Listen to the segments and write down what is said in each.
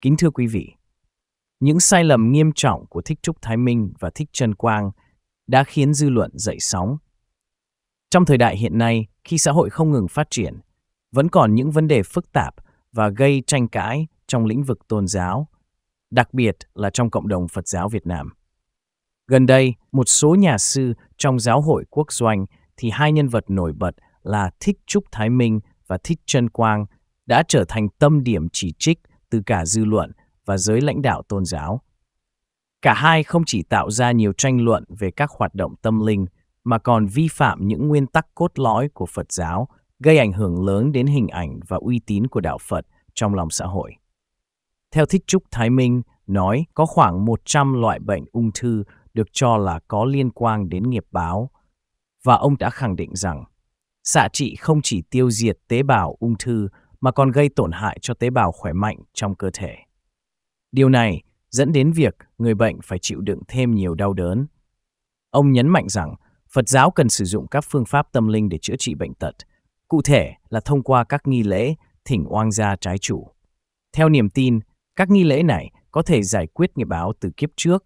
Kính thưa quý vị, những sai lầm nghiêm trọng của Thích Trúc Thái Minh và Thích Trần Quang đã khiến dư luận dậy sóng. Trong thời đại hiện nay, khi xã hội không ngừng phát triển, vẫn còn những vấn đề phức tạp và gây tranh cãi trong lĩnh vực tôn giáo, đặc biệt là trong cộng đồng Phật giáo Việt Nam. Gần đây, một số nhà sư trong giáo hội quốc doanh thì hai nhân vật nổi bật là Thích Trúc Thái Minh và Thích Trân Quang đã trở thành tâm điểm chỉ trích từ cả dư luận và giới lãnh đạo tôn giáo. Cả hai không chỉ tạo ra nhiều tranh luận về các hoạt động tâm linh mà còn vi phạm những nguyên tắc cốt lõi của Phật giáo, gây ảnh hưởng lớn đến hình ảnh và uy tín của đạo Phật trong lòng xã hội. Theo Thích Trúc Thái Minh nói, có khoảng 100 loại bệnh ung thư được cho là có liên quan đến nghiệp báo, và ông đã khẳng định rằng xạ trị không chỉ tiêu diệt tế bào ung thư mà còn gây tổn hại cho tế bào khỏe mạnh trong cơ thể. Điều này dẫn đến việc người bệnh phải chịu đựng thêm nhiều đau đớn. Ông nhấn mạnh rằng Phật giáo cần sử dụng các phương pháp tâm linh để chữa trị bệnh tật, cụ thể là thông qua các nghi lễ thỉnh oang gia trái chủ. Theo niềm tin, các nghi lễ này có thể giải quyết nghiệp báo từ kiếp trước,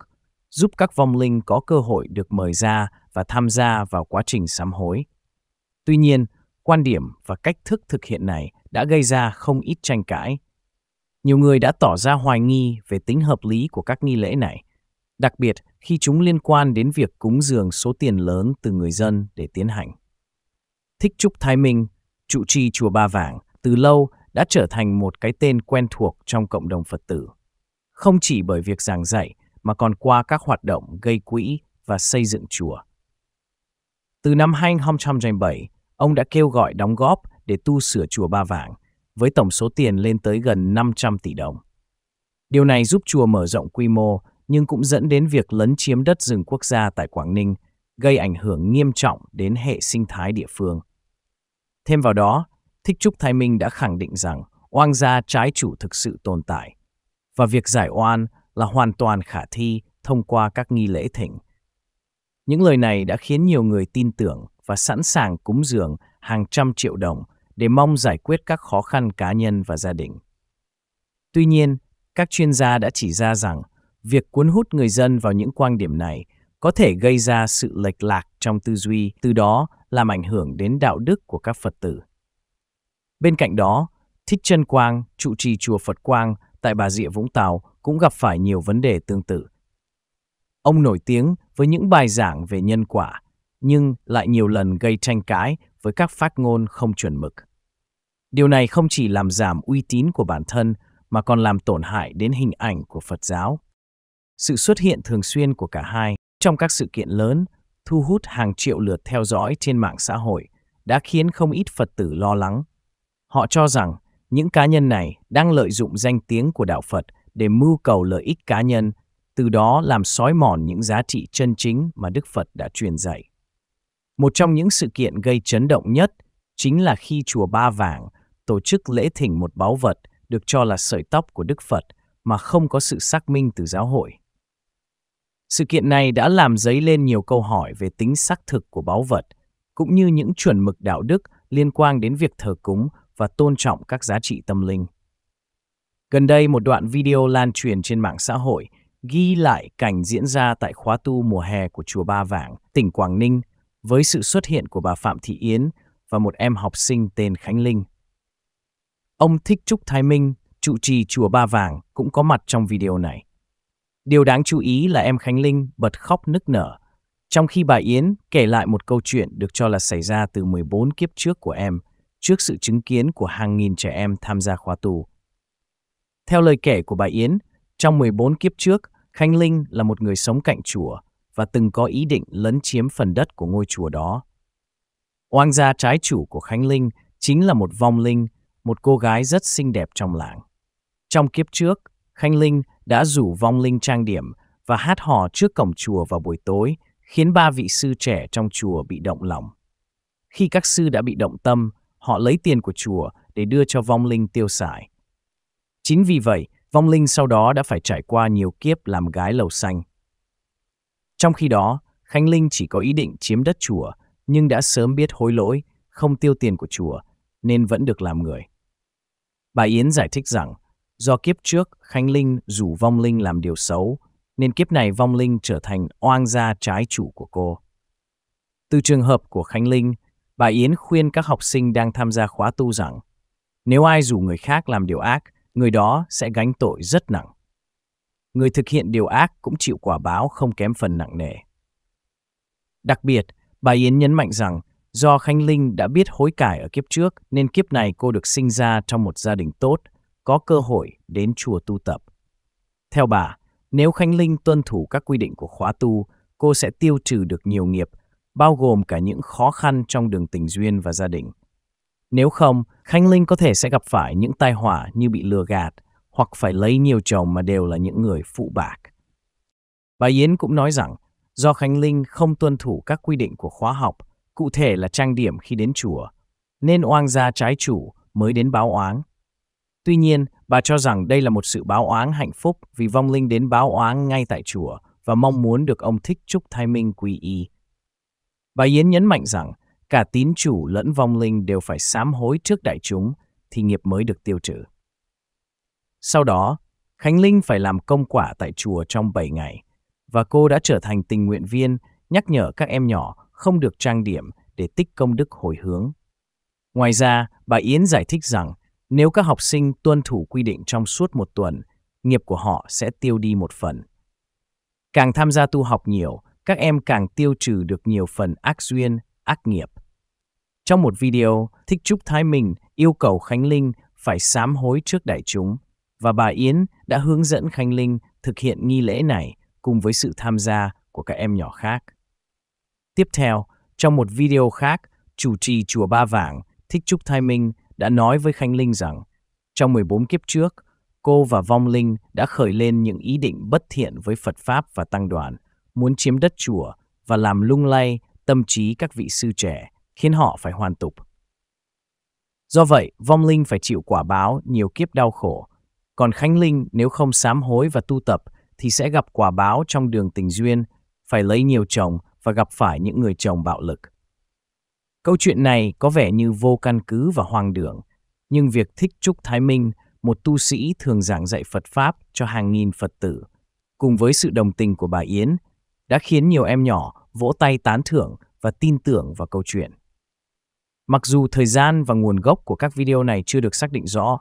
giúp các vong linh có cơ hội được mời ra và tham gia vào quá trình sám hối. Tuy nhiên, quan điểm và cách thức thực hiện này đã gây ra không ít tranh cãi. Nhiều người đã tỏ ra hoài nghi về tính hợp lý của các nghi lễ này, đặc biệt khi chúng liên quan đến việc cúng dường số tiền lớn từ người dân để tiến hành. Thích Trúc Thái Minh, trụ trì chùa Ba Vàng, từ lâu đã trở thành một cái tên quen thuộc trong cộng đồng Phật tử. Không chỉ bởi việc giảng dạy, mà còn qua các hoạt động gây quỹ và xây dựng chùa. Từ năm 2007, ông đã kêu gọi đóng góp để tu sửa chùa Ba Vàng, với tổng số tiền lên tới gần 500 tỷ đồng. Điều này giúp chùa mở rộng quy mô, nhưng cũng dẫn đến việc lấn chiếm đất rừng quốc gia tại Quảng Ninh, gây ảnh hưởng nghiêm trọng đến hệ sinh thái địa phương. Thêm vào đó, Thích Trúc Thái Minh đã khẳng định rằng oan gia trái chủ thực sự tồn tại, và việc giải oan là hoàn toàn khả thi thông qua các nghi lễ thỉnh. Những lời này đã khiến nhiều người tin tưởng và sẵn sàng cúng dường hàng trăm triệu đồng để mong giải quyết các khó khăn cá nhân và gia đình. Tuy nhiên, các chuyên gia đã chỉ ra rằng việc cuốn hút người dân vào những quan điểm này có thể gây ra sự lệch lạc trong tư duy, từ đó làm ảnh hưởng đến đạo đức của các Phật tử. Bên cạnh đó, Thích Trân Quang, trụ trì chùa Phật Quang tại Bà Rịa Vũng Tàu cũng gặp phải nhiều vấn đề tương tự. Ông nổi tiếng với những bài giảng về nhân quả, nhưng lại nhiều lần gây tranh cãi với các phát ngôn không chuẩn mực. Điều này không chỉ làm giảm uy tín của bản thân mà còn làm tổn hại đến hình ảnh của Phật giáo. Sự xuất hiện thường xuyên của cả hai trong các sự kiện lớn thu hút hàng triệu lượt theo dõi trên mạng xã hội đã khiến không ít Phật tử lo lắng. Họ cho rằng những cá nhân này đang lợi dụng danh tiếng của đạo Phật để mưu cầu lợi ích cá nhân, từ đó làm xói mòn những giá trị chân chính mà Đức Phật đã truyền dạy. Một trong những sự kiện gây chấn động nhất chính là khi chùa Ba Vàng tổ chức lễ thỉnh một báu vật được cho là sợi tóc của Đức Phật mà không có sự xác minh từ giáo hội. Sự kiện này đã làm dấy lên nhiều câu hỏi về tính xác thực của báu vật, cũng như những chuẩn mực đạo đức liên quan đến việc thờ cúng và tôn trọng các giá trị tâm linh. Gần đây, một đoạn video lan truyền trên mạng xã hội ghi lại cảnh diễn ra tại khóa tu mùa hè của Chùa Ba Vàng, tỉnh Quảng Ninh với sự xuất hiện của bà Phạm Thị Yến và một em học sinh tên Khánh Linh. Ông Thích Trúc Thái Minh, trụ trì Chùa Ba Vàng cũng có mặt trong video này. Điều đáng chú ý là em Khánh Linh bật khóc nức nở, trong khi bà Yến kể lại một câu chuyện được cho là xảy ra từ 14 kiếp trước của em, trước sự chứng kiến của hàng nghìn trẻ em tham gia khóa tù. Theo lời kể của bà Yến, trong 14 kiếp trước, Khánh Linh là một người sống cạnh chùa, và từng có ý định lấn chiếm phần đất của ngôi chùa đó. Oang gia trái chủ của Khánh Linh chính là một vong linh, một cô gái rất xinh đẹp trong làng. Trong kiếp trước, Khánh Linh đã rủ vong linh trang điểm và hát hò trước cổng chùa vào buổi tối, khiến ba vị sư trẻ trong chùa bị động lòng. Khi các sư đã bị động tâm, họ lấy tiền của chùa để đưa cho vong linh tiêu xài. Chính vì vậy, vong linh sau đó đã phải trải qua nhiều kiếp làm gái lầu xanh. Trong khi đó, Khánh Linh chỉ có ý định chiếm đất chùa, nhưng đã sớm biết hối lỗi, không tiêu tiền của chùa, nên vẫn được làm người. Bà Yến giải thích rằng, do kiếp trước Khánh Linh rủ vong linh làm điều xấu, nên kiếp này vong linh trở thành oan gia trái chủ của cô. Từ trường hợp của Khánh Linh, bà Yến khuyên các học sinh đang tham gia khóa tu rằng, nếu ai rủ người khác làm điều ác, người đó sẽ gánh tội rất nặng người thực hiện điều ác cũng chịu quả báo không kém phần nặng nề. Đặc biệt, bà Yến nhấn mạnh rằng do Khánh Linh đã biết hối cải ở kiếp trước nên kiếp này cô được sinh ra trong một gia đình tốt, có cơ hội đến chùa tu tập. Theo bà, nếu Khánh Linh tuân thủ các quy định của khóa tu, cô sẽ tiêu trừ được nhiều nghiệp, bao gồm cả những khó khăn trong đường tình duyên và gia đình. Nếu không, Khánh Linh có thể sẽ gặp phải những tai họa như bị lừa gạt, hoặc phải lấy nhiều chồng mà đều là những người phụ bạc. Bà Yến cũng nói rằng, do Khánh Linh không tuân thủ các quy định của khóa học, cụ thể là trang điểm khi đến chùa, nên oang gia trái chủ mới đến báo oán. Tuy nhiên, bà cho rằng đây là một sự báo oán hạnh phúc vì vong linh đến báo oán ngay tại chùa và mong muốn được ông thích chúc thai minh quy y. Bà Yến nhấn mạnh rằng, cả tín chủ lẫn vong linh đều phải sám hối trước đại chúng thì nghiệp mới được tiêu trừ. Sau đó, Khánh Linh phải làm công quả tại chùa trong 7 ngày, và cô đã trở thành tình nguyện viên nhắc nhở các em nhỏ không được trang điểm để tích công đức hồi hướng. Ngoài ra, bà Yến giải thích rằng nếu các học sinh tuân thủ quy định trong suốt một tuần, nghiệp của họ sẽ tiêu đi một phần. Càng tham gia tu học nhiều, các em càng tiêu trừ được nhiều phần ác duyên, ác nghiệp. Trong một video, Thích Trúc Thái Minh yêu cầu Khánh Linh phải sám hối trước đại chúng và bà Yến đã hướng dẫn Khánh Linh thực hiện nghi lễ này cùng với sự tham gia của các em nhỏ khác. Tiếp theo, trong một video khác, chủ trì Chùa Ba Vàng, Thích Trúc Thái Minh đã nói với Khánh Linh rằng, trong 14 kiếp trước, cô và Vong Linh đã khởi lên những ý định bất thiện với Phật Pháp và Tăng đoàn, muốn chiếm đất chùa và làm lung lay tâm trí các vị sư trẻ, khiến họ phải hoàn tục. Do vậy, Vong Linh phải chịu quả báo nhiều kiếp đau khổ còn Khánh Linh nếu không sám hối và tu tập thì sẽ gặp quả báo trong đường tình duyên, phải lấy nhiều chồng và gặp phải những người chồng bạo lực. Câu chuyện này có vẻ như vô căn cứ và hoang đường, nhưng việc thích Trúc Thái Minh, một tu sĩ thường giảng dạy Phật Pháp cho hàng nghìn Phật tử, cùng với sự đồng tình của bà Yến, đã khiến nhiều em nhỏ vỗ tay tán thưởng và tin tưởng vào câu chuyện. Mặc dù thời gian và nguồn gốc của các video này chưa được xác định rõ,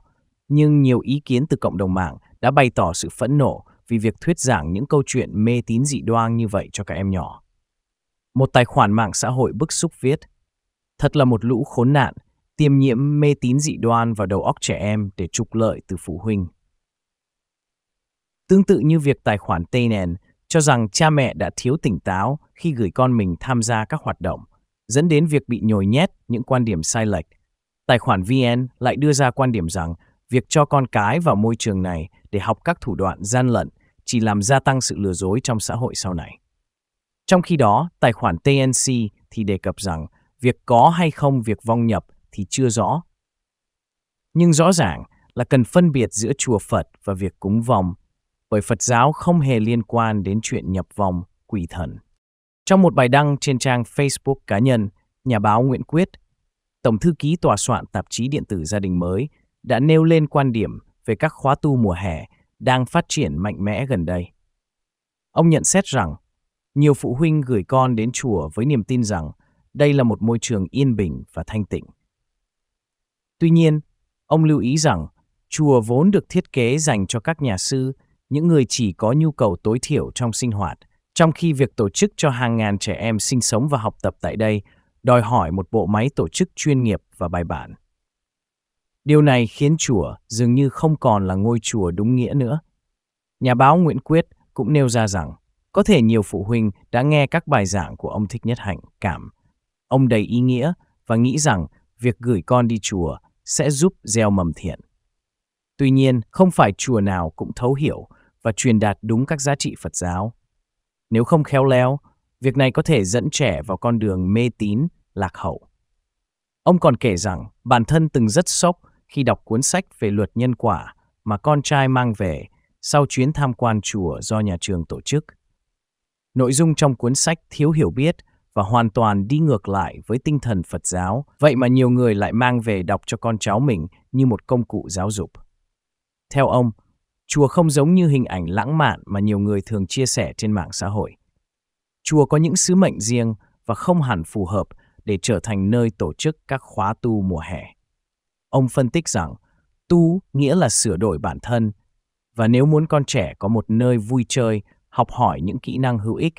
nhưng nhiều ý kiến từ cộng đồng mạng đã bày tỏ sự phẫn nộ vì việc thuyết giảng những câu chuyện mê tín dị đoan như vậy cho các em nhỏ. Một tài khoản mạng xã hội bức xúc viết, thật là một lũ khốn nạn, tiêm nhiễm mê tín dị đoan vào đầu óc trẻ em để trục lợi từ phụ huynh. Tương tự như việc tài khoản Tenen cho rằng cha mẹ đã thiếu tỉnh táo khi gửi con mình tham gia các hoạt động, dẫn đến việc bị nhồi nhét những quan điểm sai lệch. Tài khoản VN lại đưa ra quan điểm rằng Việc cho con cái vào môi trường này để học các thủ đoạn gian lận chỉ làm gia tăng sự lừa dối trong xã hội sau này. Trong khi đó, tài khoản TNC thì đề cập rằng việc có hay không việc vong nhập thì chưa rõ. Nhưng rõ ràng là cần phân biệt giữa chùa Phật và việc cúng vòng, bởi Phật giáo không hề liên quan đến chuyện nhập vòng, quỷ thần. Trong một bài đăng trên trang Facebook cá nhân, nhà báo Nguyễn Quyết, Tổng thư ký tòa soạn tạp chí điện tử Gia đình mới đã nêu lên quan điểm về các khóa tu mùa hè đang phát triển mạnh mẽ gần đây. Ông nhận xét rằng, nhiều phụ huynh gửi con đến chùa với niềm tin rằng đây là một môi trường yên bình và thanh tịnh. Tuy nhiên, ông lưu ý rằng chùa vốn được thiết kế dành cho các nhà sư, những người chỉ có nhu cầu tối thiểu trong sinh hoạt, trong khi việc tổ chức cho hàng ngàn trẻ em sinh sống và học tập tại đây đòi hỏi một bộ máy tổ chức chuyên nghiệp và bài bản. Điều này khiến chùa dường như không còn là ngôi chùa đúng nghĩa nữa. Nhà báo Nguyễn Quyết cũng nêu ra rằng, có thể nhiều phụ huynh đã nghe các bài giảng của ông Thích Nhất Hạnh cảm. Ông đầy ý nghĩa và nghĩ rằng việc gửi con đi chùa sẽ giúp gieo mầm thiện. Tuy nhiên, không phải chùa nào cũng thấu hiểu và truyền đạt đúng các giá trị Phật giáo. Nếu không khéo léo, việc này có thể dẫn trẻ vào con đường mê tín, lạc hậu. Ông còn kể rằng bản thân từng rất sốc khi đọc cuốn sách về luật nhân quả mà con trai mang về sau chuyến tham quan chùa do nhà trường tổ chức. Nội dung trong cuốn sách thiếu hiểu biết và hoàn toàn đi ngược lại với tinh thần Phật giáo, vậy mà nhiều người lại mang về đọc cho con cháu mình như một công cụ giáo dục. Theo ông, chùa không giống như hình ảnh lãng mạn mà nhiều người thường chia sẻ trên mạng xã hội. Chùa có những sứ mệnh riêng và không hẳn phù hợp để trở thành nơi tổ chức các khóa tu mùa hè. Ông phân tích rằng, tu nghĩa là sửa đổi bản thân. Và nếu muốn con trẻ có một nơi vui chơi, học hỏi những kỹ năng hữu ích,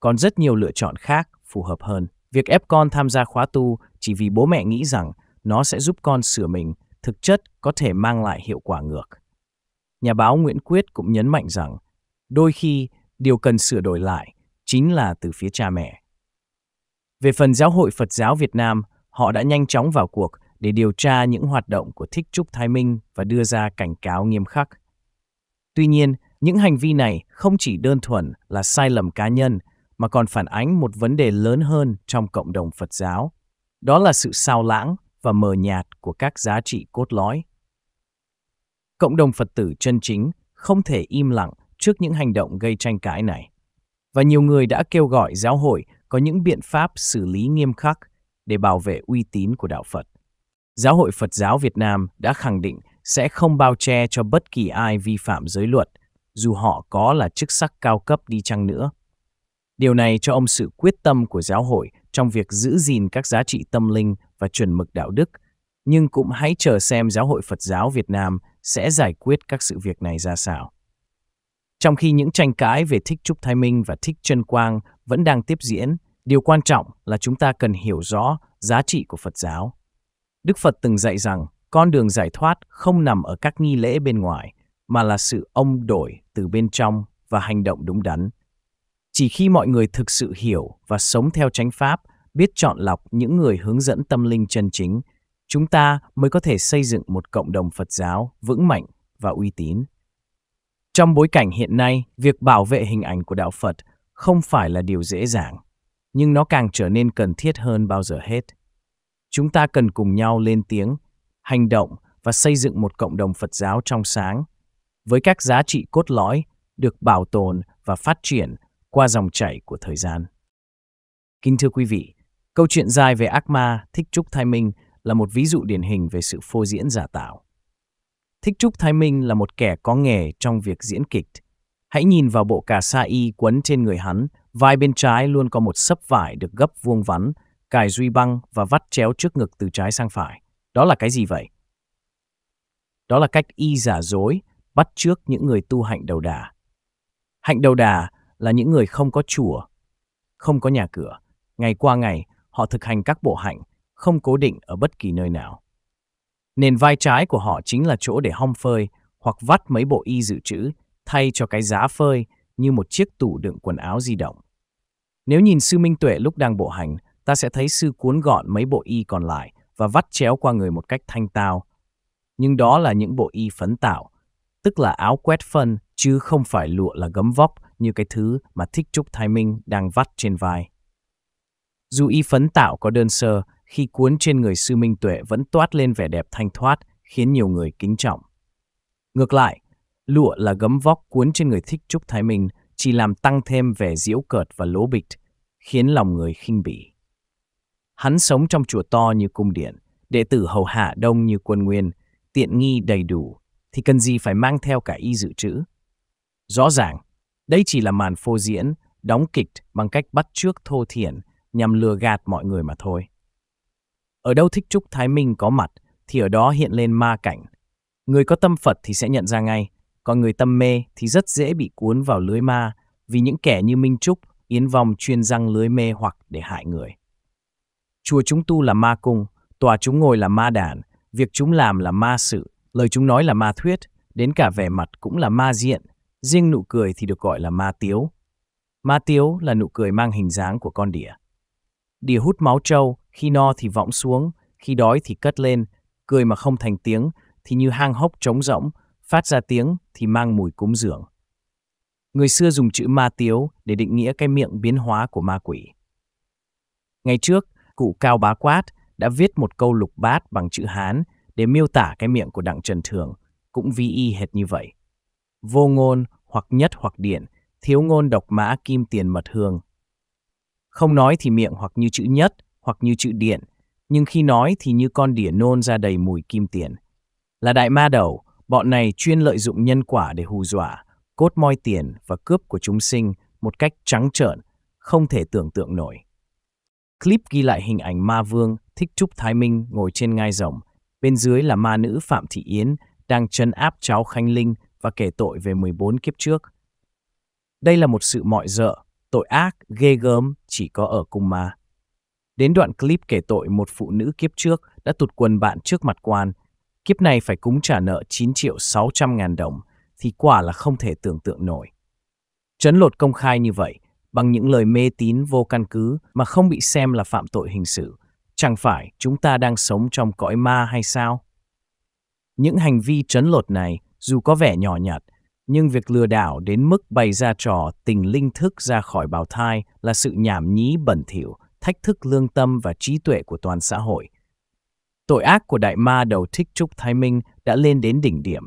còn rất nhiều lựa chọn khác phù hợp hơn. Việc ép con tham gia khóa tu chỉ vì bố mẹ nghĩ rằng nó sẽ giúp con sửa mình, thực chất có thể mang lại hiệu quả ngược. Nhà báo Nguyễn Quyết cũng nhấn mạnh rằng, đôi khi điều cần sửa đổi lại chính là từ phía cha mẹ. Về phần giáo hội Phật giáo Việt Nam, họ đã nhanh chóng vào cuộc để điều tra những hoạt động của Thích Trúc Thái Minh và đưa ra cảnh cáo nghiêm khắc. Tuy nhiên, những hành vi này không chỉ đơn thuần là sai lầm cá nhân mà còn phản ánh một vấn đề lớn hơn trong cộng đồng Phật giáo. Đó là sự sao lãng và mờ nhạt của các giá trị cốt lõi. Cộng đồng Phật tử chân chính không thể im lặng trước những hành động gây tranh cãi này. Và nhiều người đã kêu gọi giáo hội có những biện pháp xử lý nghiêm khắc để bảo vệ uy tín của đạo Phật. Giáo hội Phật giáo Việt Nam đã khẳng định sẽ không bao che cho bất kỳ ai vi phạm giới luật, dù họ có là chức sắc cao cấp đi chăng nữa. Điều này cho ông sự quyết tâm của giáo hội trong việc giữ gìn các giá trị tâm linh và chuẩn mực đạo đức, nhưng cũng hãy chờ xem Giáo hội Phật giáo Việt Nam sẽ giải quyết các sự việc này ra sao. Trong khi những tranh cãi về thích Trúc Thái Minh và thích Trân Quang vẫn đang tiếp diễn, điều quan trọng là chúng ta cần hiểu rõ giá trị của Phật giáo Đức Phật từng dạy rằng con đường giải thoát không nằm ở các nghi lễ bên ngoài, mà là sự ông đổi từ bên trong và hành động đúng đắn. Chỉ khi mọi người thực sự hiểu và sống theo chánh pháp, biết chọn lọc những người hướng dẫn tâm linh chân chính, chúng ta mới có thể xây dựng một cộng đồng Phật giáo vững mạnh và uy tín. Trong bối cảnh hiện nay, việc bảo vệ hình ảnh của đạo Phật không phải là điều dễ dàng, nhưng nó càng trở nên cần thiết hơn bao giờ hết. Chúng ta cần cùng nhau lên tiếng, hành động và xây dựng một cộng đồng Phật giáo trong sáng, với các giá trị cốt lõi được bảo tồn và phát triển qua dòng chảy của thời gian. Kính thưa quý vị, câu chuyện dài về ác ma Thích Trúc Thái Minh là một ví dụ điển hình về sự phô diễn giả tạo. Thích Trúc Thái Minh là một kẻ có nghề trong việc diễn kịch. Hãy nhìn vào bộ cà sa y quấn trên người hắn, vai bên trái luôn có một sấp vải được gấp vuông vắn cài duy băng và vắt chéo trước ngực từ trái sang phải. Đó là cái gì vậy? Đó là cách y giả dối, bắt trước những người tu hạnh đầu đà. Hạnh đầu đà là những người không có chùa, không có nhà cửa. Ngày qua ngày, họ thực hành các bộ hạnh, không cố định ở bất kỳ nơi nào. Nền vai trái của họ chính là chỗ để hong phơi hoặc vắt mấy bộ y dự trữ thay cho cái giá phơi như một chiếc tủ đựng quần áo di động. Nếu nhìn sư Minh Tuệ lúc đang bộ hành, ta sẽ thấy sư cuốn gọn mấy bộ y còn lại và vắt chéo qua người một cách thanh tao. Nhưng đó là những bộ y phấn tạo, tức là áo quét phân chứ không phải lụa là gấm vóc như cái thứ mà Thích Trúc Thái Minh đang vắt trên vai. Dù y phấn tạo có đơn sơ, khi cuốn trên người sư Minh Tuệ vẫn toát lên vẻ đẹp thanh thoát, khiến nhiều người kính trọng. Ngược lại, lụa là gấm vóc cuốn trên người Thích Trúc Thái Minh chỉ làm tăng thêm vẻ diễu cợt và lố bịch, khiến lòng người khinh bỉ. Hắn sống trong chùa to như cung điện, đệ tử hầu hạ đông như quân nguyên, tiện nghi đầy đủ, thì cần gì phải mang theo cả y dự trữ. Rõ ràng, đây chỉ là màn phô diễn, đóng kịch bằng cách bắt trước thô thiển nhằm lừa gạt mọi người mà thôi. Ở đâu thích trúc Thái Minh có mặt thì ở đó hiện lên ma cảnh. Người có tâm Phật thì sẽ nhận ra ngay, còn người tâm mê thì rất dễ bị cuốn vào lưới ma vì những kẻ như Minh Trúc, Yến vòng chuyên răng lưới mê hoặc để hại người. Chùa chúng tu là ma cung, tòa chúng ngồi là ma đàn, việc chúng làm là ma sự, lời chúng nói là ma thuyết, đến cả vẻ mặt cũng là ma diện, riêng nụ cười thì được gọi là ma tiếu. Ma tiếu là nụ cười mang hình dáng của con đỉa. Đỉa hút máu trâu, khi no thì võng xuống, khi đói thì cất lên, cười mà không thành tiếng thì như hang hốc trống rỗng, phát ra tiếng thì mang mùi cúng dường. Người xưa dùng chữ ma tiếu để định nghĩa cái miệng biến hóa của ma quỷ. Ngày trước, cụ Cao Bá Quát đã viết một câu lục bát bằng chữ Hán để miêu tả cái miệng của Đặng Trần Thường, cũng vi y hệt như vậy. Vô ngôn hoặc nhất hoặc điện, thiếu ngôn độc mã kim tiền mật hương. Không nói thì miệng hoặc như chữ nhất hoặc như chữ điện, nhưng khi nói thì như con đỉa nôn ra đầy mùi kim tiền. Là đại ma đầu, bọn này chuyên lợi dụng nhân quả để hù dọa, cốt moi tiền và cướp của chúng sinh một cách trắng trợn, không thể tưởng tượng nổi. Clip ghi lại hình ảnh ma vương Thích Trúc Thái Minh ngồi trên ngai rồng. Bên dưới là ma nữ Phạm Thị Yến đang chân áp cháu Khanh Linh và kể tội về 14 kiếp trước. Đây là một sự mọi dợ, tội ác, ghê gớm chỉ có ở cung ma. Đến đoạn clip kể tội một phụ nữ kiếp trước đã tụt quần bạn trước mặt quan, kiếp này phải cúng trả nợ 9 triệu 600 ngàn đồng, thì quả là không thể tưởng tượng nổi. Trấn lột công khai như vậy, bằng những lời mê tín vô căn cứ mà không bị xem là phạm tội hình sự. Chẳng phải chúng ta đang sống trong cõi ma hay sao? Những hành vi trấn lột này dù có vẻ nhỏ nhặt, nhưng việc lừa đảo đến mức bày ra trò tình linh thức ra khỏi bào thai là sự nhảm nhí bẩn thỉu, thách thức lương tâm và trí tuệ của toàn xã hội. Tội ác của đại ma đầu Thích Trúc Thái Minh đã lên đến đỉnh điểm,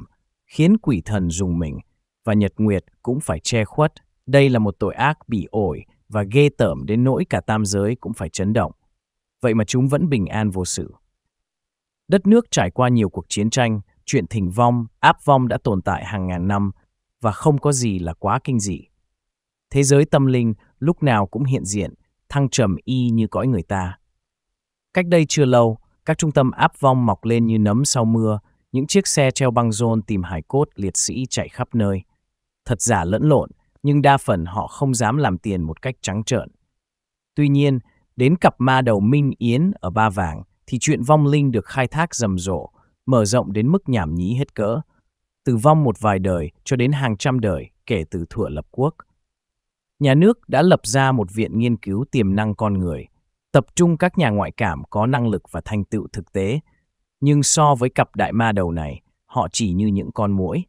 khiến quỷ thần dùng mình, và Nhật Nguyệt cũng phải che khuất đây là một tội ác bị ổi và ghê tởm đến nỗi cả tam giới cũng phải chấn động. Vậy mà chúng vẫn bình an vô sự. Đất nước trải qua nhiều cuộc chiến tranh, chuyện thình vong, áp vong đã tồn tại hàng ngàn năm và không có gì là quá kinh dị. Thế giới tâm linh lúc nào cũng hiện diện, thăng trầm y như cõi người ta. Cách đây chưa lâu, các trung tâm áp vong mọc lên như nấm sau mưa, những chiếc xe treo băng rôn tìm hải cốt liệt sĩ chạy khắp nơi. Thật giả lẫn lộn, nhưng đa phần họ không dám làm tiền một cách trắng trợn. Tuy nhiên, đến cặp ma đầu Minh Yến ở Ba Vàng thì chuyện vong linh được khai thác rầm rộ, mở rộng đến mức nhảm nhí hết cỡ, từ vong một vài đời cho đến hàng trăm đời kể từ thủa lập quốc. Nhà nước đã lập ra một viện nghiên cứu tiềm năng con người, tập trung các nhà ngoại cảm có năng lực và thành tựu thực tế, nhưng so với cặp đại ma đầu này, họ chỉ như những con muỗi.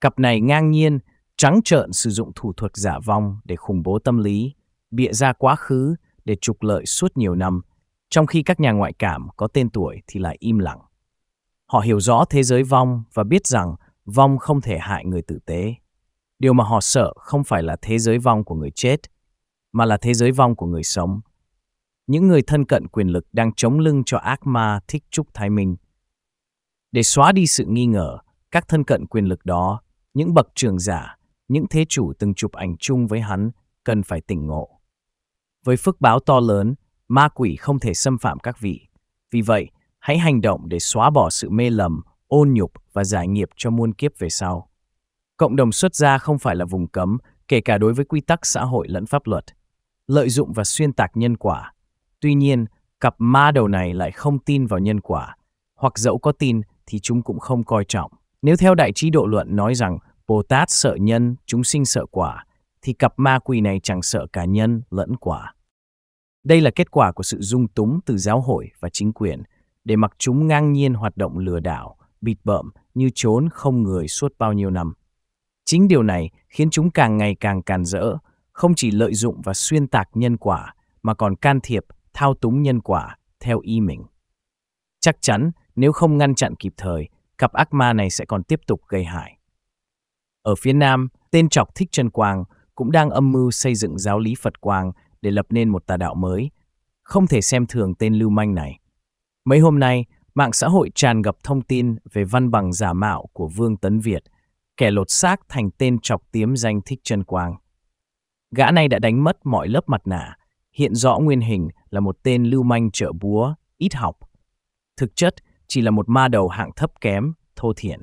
Cặp này ngang nhiên trắng trợn sử dụng thủ thuật giả vong để khủng bố tâm lý, bịa ra quá khứ để trục lợi suốt nhiều năm, trong khi các nhà ngoại cảm có tên tuổi thì lại im lặng. Họ hiểu rõ thế giới vong và biết rằng vong không thể hại người tử tế. Điều mà họ sợ không phải là thế giới vong của người chết, mà là thế giới vong của người sống. Những người thân cận quyền lực đang chống lưng cho ác ma thích trúc thái minh. Để xóa đi sự nghi ngờ, các thân cận quyền lực đó, những bậc trường giả những thế chủ từng chụp ảnh chung với hắn cần phải tỉnh ngộ. Với phước báo to lớn, ma quỷ không thể xâm phạm các vị. Vì vậy, hãy hành động để xóa bỏ sự mê lầm, ôn nhục và giải nghiệp cho muôn kiếp về sau. Cộng đồng xuất gia không phải là vùng cấm, kể cả đối với quy tắc xã hội lẫn pháp luật. Lợi dụng và xuyên tạc nhân quả. Tuy nhiên, cặp ma đầu này lại không tin vào nhân quả, hoặc dẫu có tin thì chúng cũng không coi trọng. Nếu theo đại trí độ luận nói rằng Bồ Tát sợ nhân, chúng sinh sợ quả, thì cặp ma quỷ này chẳng sợ cả nhân lẫn quả. Đây là kết quả của sự dung túng từ giáo hội và chính quyền để mặc chúng ngang nhiên hoạt động lừa đảo, bịt bợm như trốn không người suốt bao nhiêu năm. Chính điều này khiến chúng càng ngày càng càn rỡ, không chỉ lợi dụng và xuyên tạc nhân quả, mà còn can thiệp, thao túng nhân quả theo ý mình. Chắc chắn, nếu không ngăn chặn kịp thời, cặp ác ma này sẽ còn tiếp tục gây hại. Ở phía Nam, tên chọc Thích Trân Quang cũng đang âm mưu xây dựng giáo lý Phật Quang để lập nên một tà đạo mới. Không thể xem thường tên lưu manh này. Mấy hôm nay, mạng xã hội tràn ngập thông tin về văn bằng giả mạo của Vương Tấn Việt, kẻ lột xác thành tên chọc tiếm danh Thích Trân Quang. Gã này đã đánh mất mọi lớp mặt nạ, hiện rõ nguyên hình là một tên lưu manh trợ búa, ít học. Thực chất, chỉ là một ma đầu hạng thấp kém, thô thiển.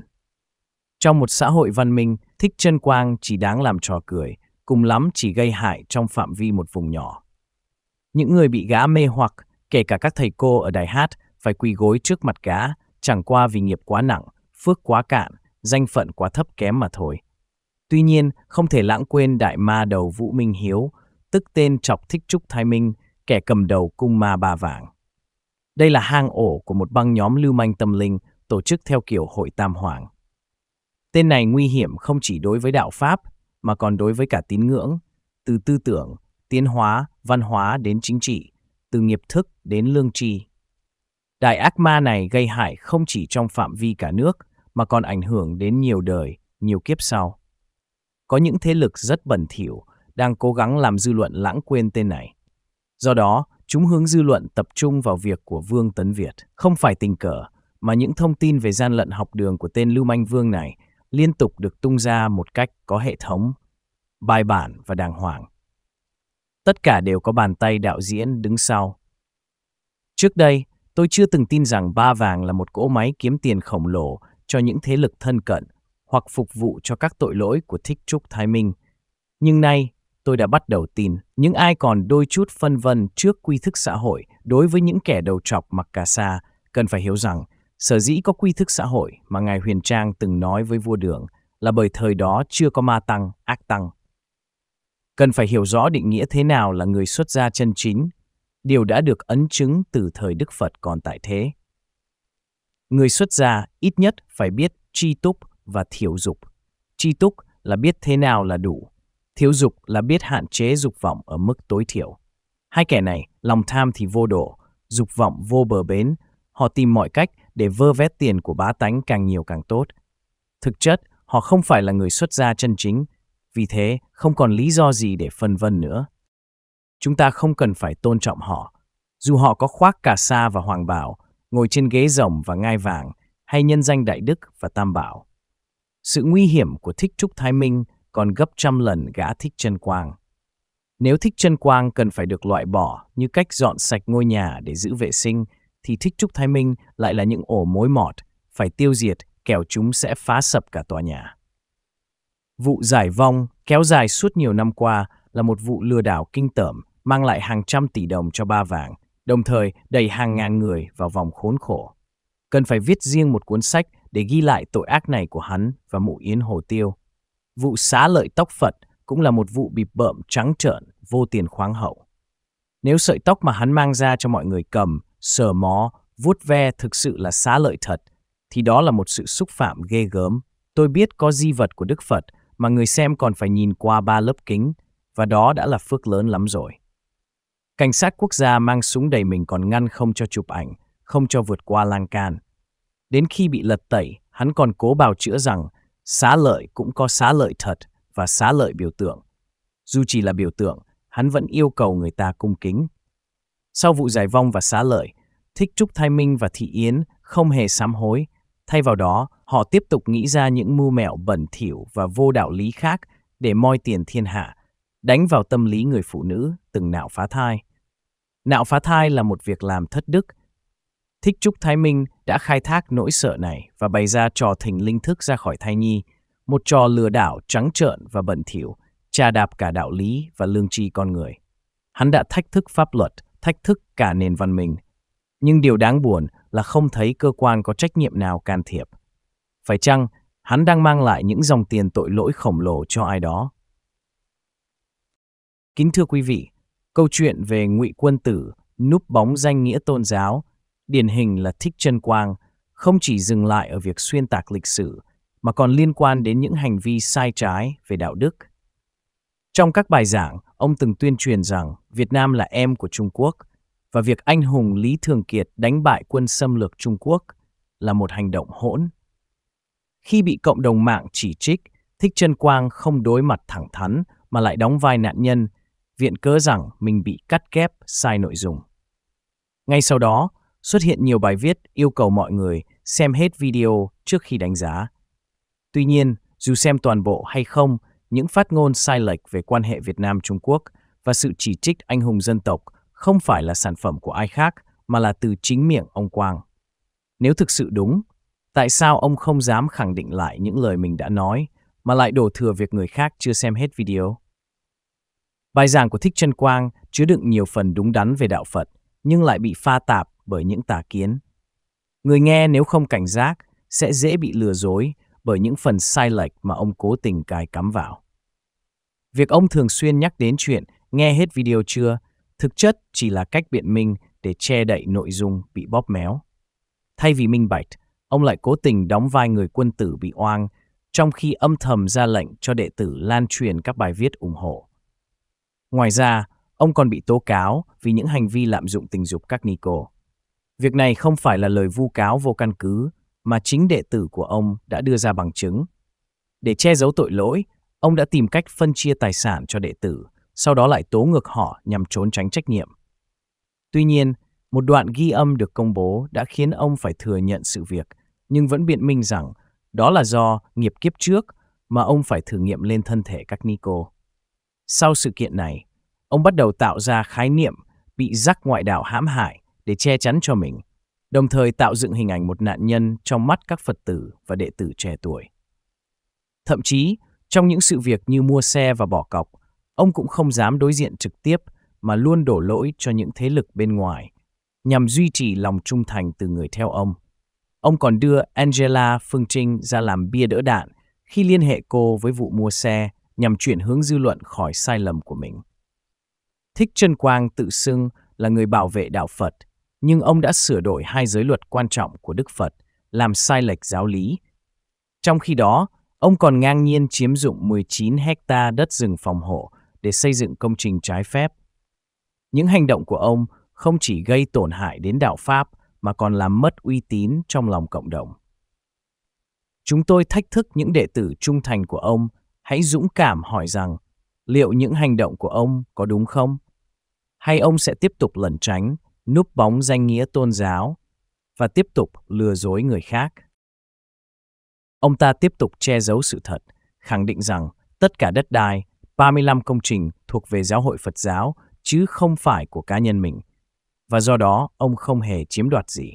Trong một xã hội văn minh, Thích chân quang chỉ đáng làm trò cười, cùng lắm chỉ gây hại trong phạm vi một vùng nhỏ. Những người bị gã mê hoặc, kể cả các thầy cô ở đài hát, phải quỳ gối trước mặt gã, chẳng qua vì nghiệp quá nặng, phước quá cạn, danh phận quá thấp kém mà thôi. Tuy nhiên, không thể lãng quên đại ma đầu Vũ Minh Hiếu, tức tên chọc thích trúc thái minh, kẻ cầm đầu cung ma bà vàng. Đây là hang ổ của một băng nhóm lưu manh tâm linh tổ chức theo kiểu hội tam hoàng. Tên này nguy hiểm không chỉ đối với đạo Pháp, mà còn đối với cả tín ngưỡng, từ tư tưởng, tiến hóa, văn hóa đến chính trị, từ nghiệp thức đến lương tri. Đại ác ma này gây hại không chỉ trong phạm vi cả nước, mà còn ảnh hưởng đến nhiều đời, nhiều kiếp sau. Có những thế lực rất bẩn thỉu đang cố gắng làm dư luận lãng quên tên này. Do đó, chúng hướng dư luận tập trung vào việc của Vương Tấn Việt. Không phải tình cờ, mà những thông tin về gian lận học đường của tên Lưu Manh Vương này liên tục được tung ra một cách có hệ thống, bài bản và đàng hoàng. Tất cả đều có bàn tay đạo diễn đứng sau. Trước đây, tôi chưa từng tin rằng Ba Vàng là một cỗ máy kiếm tiền khổng lồ cho những thế lực thân cận hoặc phục vụ cho các tội lỗi của Thích Trúc Thái Minh. Nhưng nay, tôi đã bắt đầu tin những ai còn đôi chút phân vân trước quy thức xã hội đối với những kẻ đầu trọc mặc cà sa cần phải hiểu rằng Sở dĩ có quy thức xã hội mà Ngài Huyền Trang từng nói với vua Đường là bởi thời đó chưa có ma tăng, ác tăng. Cần phải hiểu rõ định nghĩa thế nào là người xuất gia chân chính, điều đã được ấn chứng từ thời Đức Phật còn tại thế. Người xuất gia ít nhất phải biết tri túc và thiểu dục. Tri túc là biết thế nào là đủ, thiếu dục là biết hạn chế dục vọng ở mức tối thiểu. Hai kẻ này, lòng tham thì vô độ, dục vọng vô bờ bến, họ tìm mọi cách để vơ vét tiền của bá tánh càng nhiều càng tốt. Thực chất, họ không phải là người xuất gia chân chính, vì thế không còn lý do gì để phân vân nữa. Chúng ta không cần phải tôn trọng họ, dù họ có khoác cà sa và hoàng bảo, ngồi trên ghế rồng và ngai vàng, hay nhân danh đại đức và tam bảo. Sự nguy hiểm của thích trúc thái minh còn gấp trăm lần gã thích chân quang. Nếu thích chân quang cần phải được loại bỏ như cách dọn sạch ngôi nhà để giữ vệ sinh thì thích trúc thái minh lại là những ổ mối mọt, phải tiêu diệt, kẻo chúng sẽ phá sập cả tòa nhà. Vụ giải vong kéo dài suốt nhiều năm qua là một vụ lừa đảo kinh tởm mang lại hàng trăm tỷ đồng cho ba vàng, đồng thời đẩy hàng ngàn người vào vòng khốn khổ. Cần phải viết riêng một cuốn sách để ghi lại tội ác này của hắn và mụ yến hồ tiêu. Vụ xá lợi tóc Phật cũng là một vụ bịp bợm trắng trợn, vô tiền khoáng hậu. Nếu sợi tóc mà hắn mang ra cho mọi người cầm sờ mó, vuốt ve thực sự là xá lợi thật, thì đó là một sự xúc phạm ghê gớm. Tôi biết có di vật của Đức Phật mà người xem còn phải nhìn qua ba lớp kính, và đó đã là phước lớn lắm rồi. Cảnh sát quốc gia mang súng đầy mình còn ngăn không cho chụp ảnh, không cho vượt qua lan can. Đến khi bị lật tẩy, hắn còn cố bào chữa rằng xá lợi cũng có xá lợi thật và xá lợi biểu tượng. Dù chỉ là biểu tượng, hắn vẫn yêu cầu người ta cung kính. Sau vụ giải vong và xá lợi, Thích Trúc Thái Minh và Thị Yến không hề sám hối. Thay vào đó, họ tiếp tục nghĩ ra những mưu mẹo bẩn thỉu và vô đạo lý khác để moi tiền thiên hạ, đánh vào tâm lý người phụ nữ từng nạo phá thai. Nạo phá thai là một việc làm thất đức. Thích Trúc Thái Minh đã khai thác nỗi sợ này và bày ra trò thỉnh linh thức ra khỏi thai nhi, một trò lừa đảo trắng trợn và bẩn thỉu, trà đạp cả đạo lý và lương tri con người. Hắn đã thách thức pháp luật, thách thức cả nền văn minh. Nhưng điều đáng buồn là không thấy cơ quan có trách nhiệm nào can thiệp. Phải chăng hắn đang mang lại những dòng tiền tội lỗi khổng lồ cho ai đó? Kính thưa quý vị, câu chuyện về ngụy quân tử núp bóng danh nghĩa tôn giáo, điển hình là Thích Trân Quang, không chỉ dừng lại ở việc xuyên tạc lịch sử, mà còn liên quan đến những hành vi sai trái về đạo đức – trong các bài giảng, ông từng tuyên truyền rằng Việt Nam là em của Trung Quốc và việc anh hùng Lý Thường Kiệt đánh bại quân xâm lược Trung Quốc là một hành động hỗn. Khi bị cộng đồng mạng chỉ trích, Thích Trân Quang không đối mặt thẳng thắn mà lại đóng vai nạn nhân, viện cớ rằng mình bị cắt kép sai nội dung. Ngay sau đó, xuất hiện nhiều bài viết yêu cầu mọi người xem hết video trước khi đánh giá. Tuy nhiên, dù xem toàn bộ hay không, những phát ngôn sai lệch về quan hệ Việt Nam Trung Quốc và sự chỉ trích anh hùng dân tộc không phải là sản phẩm của ai khác mà là từ chính miệng ông Quang. Nếu thực sự đúng, tại sao ông không dám khẳng định lại những lời mình đã nói mà lại đổ thừa việc người khác chưa xem hết video? Bài giảng của Thích Trân Quang chứa đựng nhiều phần đúng đắn về đạo Phật, nhưng lại bị pha tạp bởi những tà kiến. Người nghe nếu không cảnh giác sẽ dễ bị lừa dối bởi những phần sai lệch mà ông cố tình cài cắm vào. Việc ông thường xuyên nhắc đến chuyện nghe hết video chưa thực chất chỉ là cách biện minh để che đậy nội dung bị bóp méo. Thay vì minh bạch, ông lại cố tình đóng vai người quân tử bị oang, trong khi âm thầm ra lệnh cho đệ tử lan truyền các bài viết ủng hộ. Ngoài ra, ông còn bị tố cáo vì những hành vi lạm dụng tình dục các Nico. Việc này không phải là lời vu cáo vô căn cứ, mà chính đệ tử của ông đã đưa ra bằng chứng. Để che giấu tội lỗi, Ông đã tìm cách phân chia tài sản cho đệ tử, sau đó lại tố ngược họ nhằm trốn tránh trách nhiệm. Tuy nhiên, một đoạn ghi âm được công bố đã khiến ông phải thừa nhận sự việc, nhưng vẫn biện minh rằng đó là do nghiệp kiếp trước mà ông phải thử nghiệm lên thân thể các Nico. Sau sự kiện này, ông bắt đầu tạo ra khái niệm bị rắc ngoại đạo hãm hại để che chắn cho mình, đồng thời tạo dựng hình ảnh một nạn nhân trong mắt các Phật tử và đệ tử trẻ tuổi. Thậm chí, trong những sự việc như mua xe và bỏ cọc, ông cũng không dám đối diện trực tiếp mà luôn đổ lỗi cho những thế lực bên ngoài, nhằm duy trì lòng trung thành từ người theo ông. Ông còn đưa Angela Phương Trinh ra làm bia đỡ đạn khi liên hệ cô với vụ mua xe nhằm chuyển hướng dư luận khỏi sai lầm của mình. Thích Trân Quang tự xưng là người bảo vệ đạo Phật, nhưng ông đã sửa đổi hai giới luật quan trọng của Đức Phật, làm sai lệch giáo lý. Trong khi đó, Ông còn ngang nhiên chiếm dụng 19 hecta đất rừng phòng hộ để xây dựng công trình trái phép. Những hành động của ông không chỉ gây tổn hại đến đạo Pháp mà còn làm mất uy tín trong lòng cộng đồng. Chúng tôi thách thức những đệ tử trung thành của ông hãy dũng cảm hỏi rằng liệu những hành động của ông có đúng không? Hay ông sẽ tiếp tục lẩn tránh, núp bóng danh nghĩa tôn giáo và tiếp tục lừa dối người khác? Ông ta tiếp tục che giấu sự thật, khẳng định rằng tất cả đất đai, 35 công trình thuộc về giáo hội Phật giáo chứ không phải của cá nhân mình, và do đó ông không hề chiếm đoạt gì.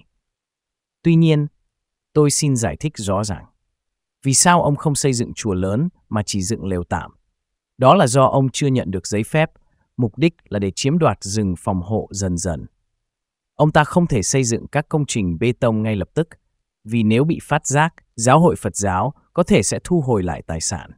Tuy nhiên, tôi xin giải thích rõ ràng. Vì sao ông không xây dựng chùa lớn mà chỉ dựng lều tạm? Đó là do ông chưa nhận được giấy phép, mục đích là để chiếm đoạt rừng phòng hộ dần dần. Ông ta không thể xây dựng các công trình bê tông ngay lập tức, vì nếu bị phát giác, giáo hội Phật giáo có thể sẽ thu hồi lại tài sản.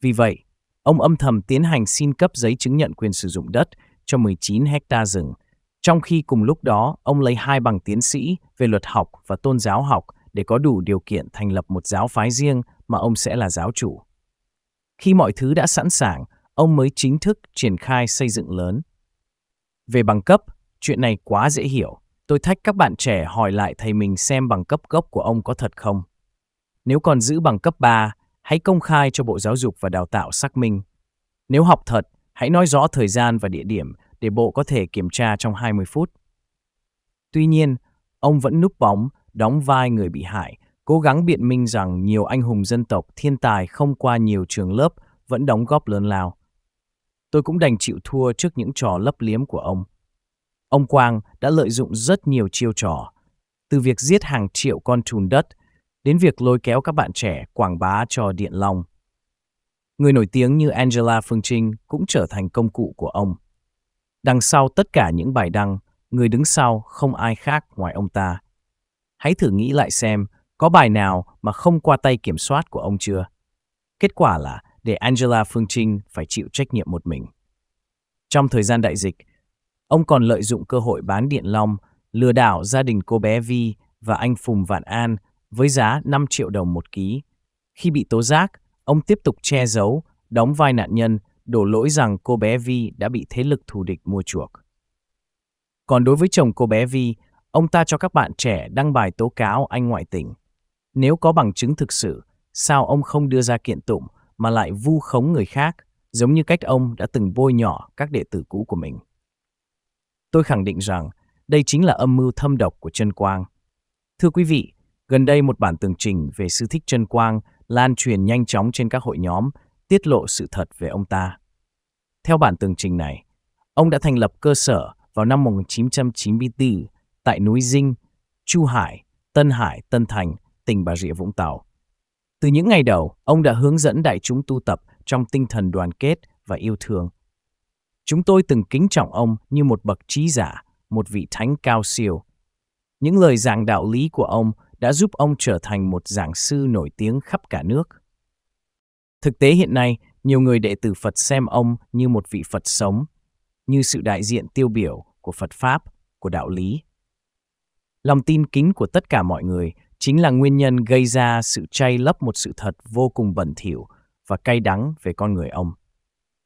Vì vậy, ông âm thầm tiến hành xin cấp giấy chứng nhận quyền sử dụng đất cho 19 hecta rừng, trong khi cùng lúc đó ông lấy hai bằng tiến sĩ về luật học và tôn giáo học để có đủ điều kiện thành lập một giáo phái riêng mà ông sẽ là giáo chủ. Khi mọi thứ đã sẵn sàng, ông mới chính thức triển khai xây dựng lớn. Về bằng cấp, chuyện này quá dễ hiểu. Tôi thách các bạn trẻ hỏi lại thầy mình xem bằng cấp gốc của ông có thật không. Nếu còn giữ bằng cấp 3, hãy công khai cho Bộ Giáo dục và Đào tạo xác minh. Nếu học thật, hãy nói rõ thời gian và địa điểm để Bộ có thể kiểm tra trong 20 phút. Tuy nhiên, ông vẫn núp bóng, đóng vai người bị hại, cố gắng biện minh rằng nhiều anh hùng dân tộc, thiên tài không qua nhiều trường lớp vẫn đóng góp lớn lao. Tôi cũng đành chịu thua trước những trò lấp liếm của ông. Ông Quang đã lợi dụng rất nhiều chiêu trò, từ việc giết hàng triệu con trùn đất đến việc lôi kéo các bạn trẻ quảng bá cho Điện Long. Người nổi tiếng như Angela Phương Trinh cũng trở thành công cụ của ông. Đằng sau tất cả những bài đăng, người đứng sau không ai khác ngoài ông ta. Hãy thử nghĩ lại xem có bài nào mà không qua tay kiểm soát của ông chưa? Kết quả là để Angela Phương Trinh phải chịu trách nhiệm một mình. Trong thời gian đại dịch, Ông còn lợi dụng cơ hội bán Điện Long, lừa đảo gia đình cô bé Vi và anh Phùng Vạn An với giá 5 triệu đồng một ký. Khi bị tố giác, ông tiếp tục che giấu, đóng vai nạn nhân, đổ lỗi rằng cô bé Vi đã bị thế lực thù địch mua chuộc. Còn đối với chồng cô bé Vi, ông ta cho các bạn trẻ đăng bài tố cáo anh ngoại tình. Nếu có bằng chứng thực sự, sao ông không đưa ra kiện tụng mà lại vu khống người khác, giống như cách ông đã từng bôi nhỏ các đệ tử cũ của mình? tôi khẳng định rằng đây chính là âm mưu thâm độc của chân Quang. Thưa quý vị, gần đây một bản tường trình về sư thích chân Quang lan truyền nhanh chóng trên các hội nhóm, tiết lộ sự thật về ông ta. Theo bản tường trình này, ông đã thành lập cơ sở vào năm 1994 tại núi Dinh, Chu Hải, Tân Hải, Tân Thành, tỉnh Bà Rịa Vũng Tàu. Từ những ngày đầu, ông đã hướng dẫn đại chúng tu tập trong tinh thần đoàn kết và yêu thương – Chúng tôi từng kính trọng ông như một bậc trí giả, một vị thánh cao siêu. Những lời giảng đạo lý của ông đã giúp ông trở thành một giảng sư nổi tiếng khắp cả nước. Thực tế hiện nay, nhiều người đệ tử Phật xem ông như một vị Phật sống, như sự đại diện tiêu biểu của Phật Pháp, của đạo lý. Lòng tin kính của tất cả mọi người chính là nguyên nhân gây ra sự chay lấp một sự thật vô cùng bẩn thỉu và cay đắng về con người ông.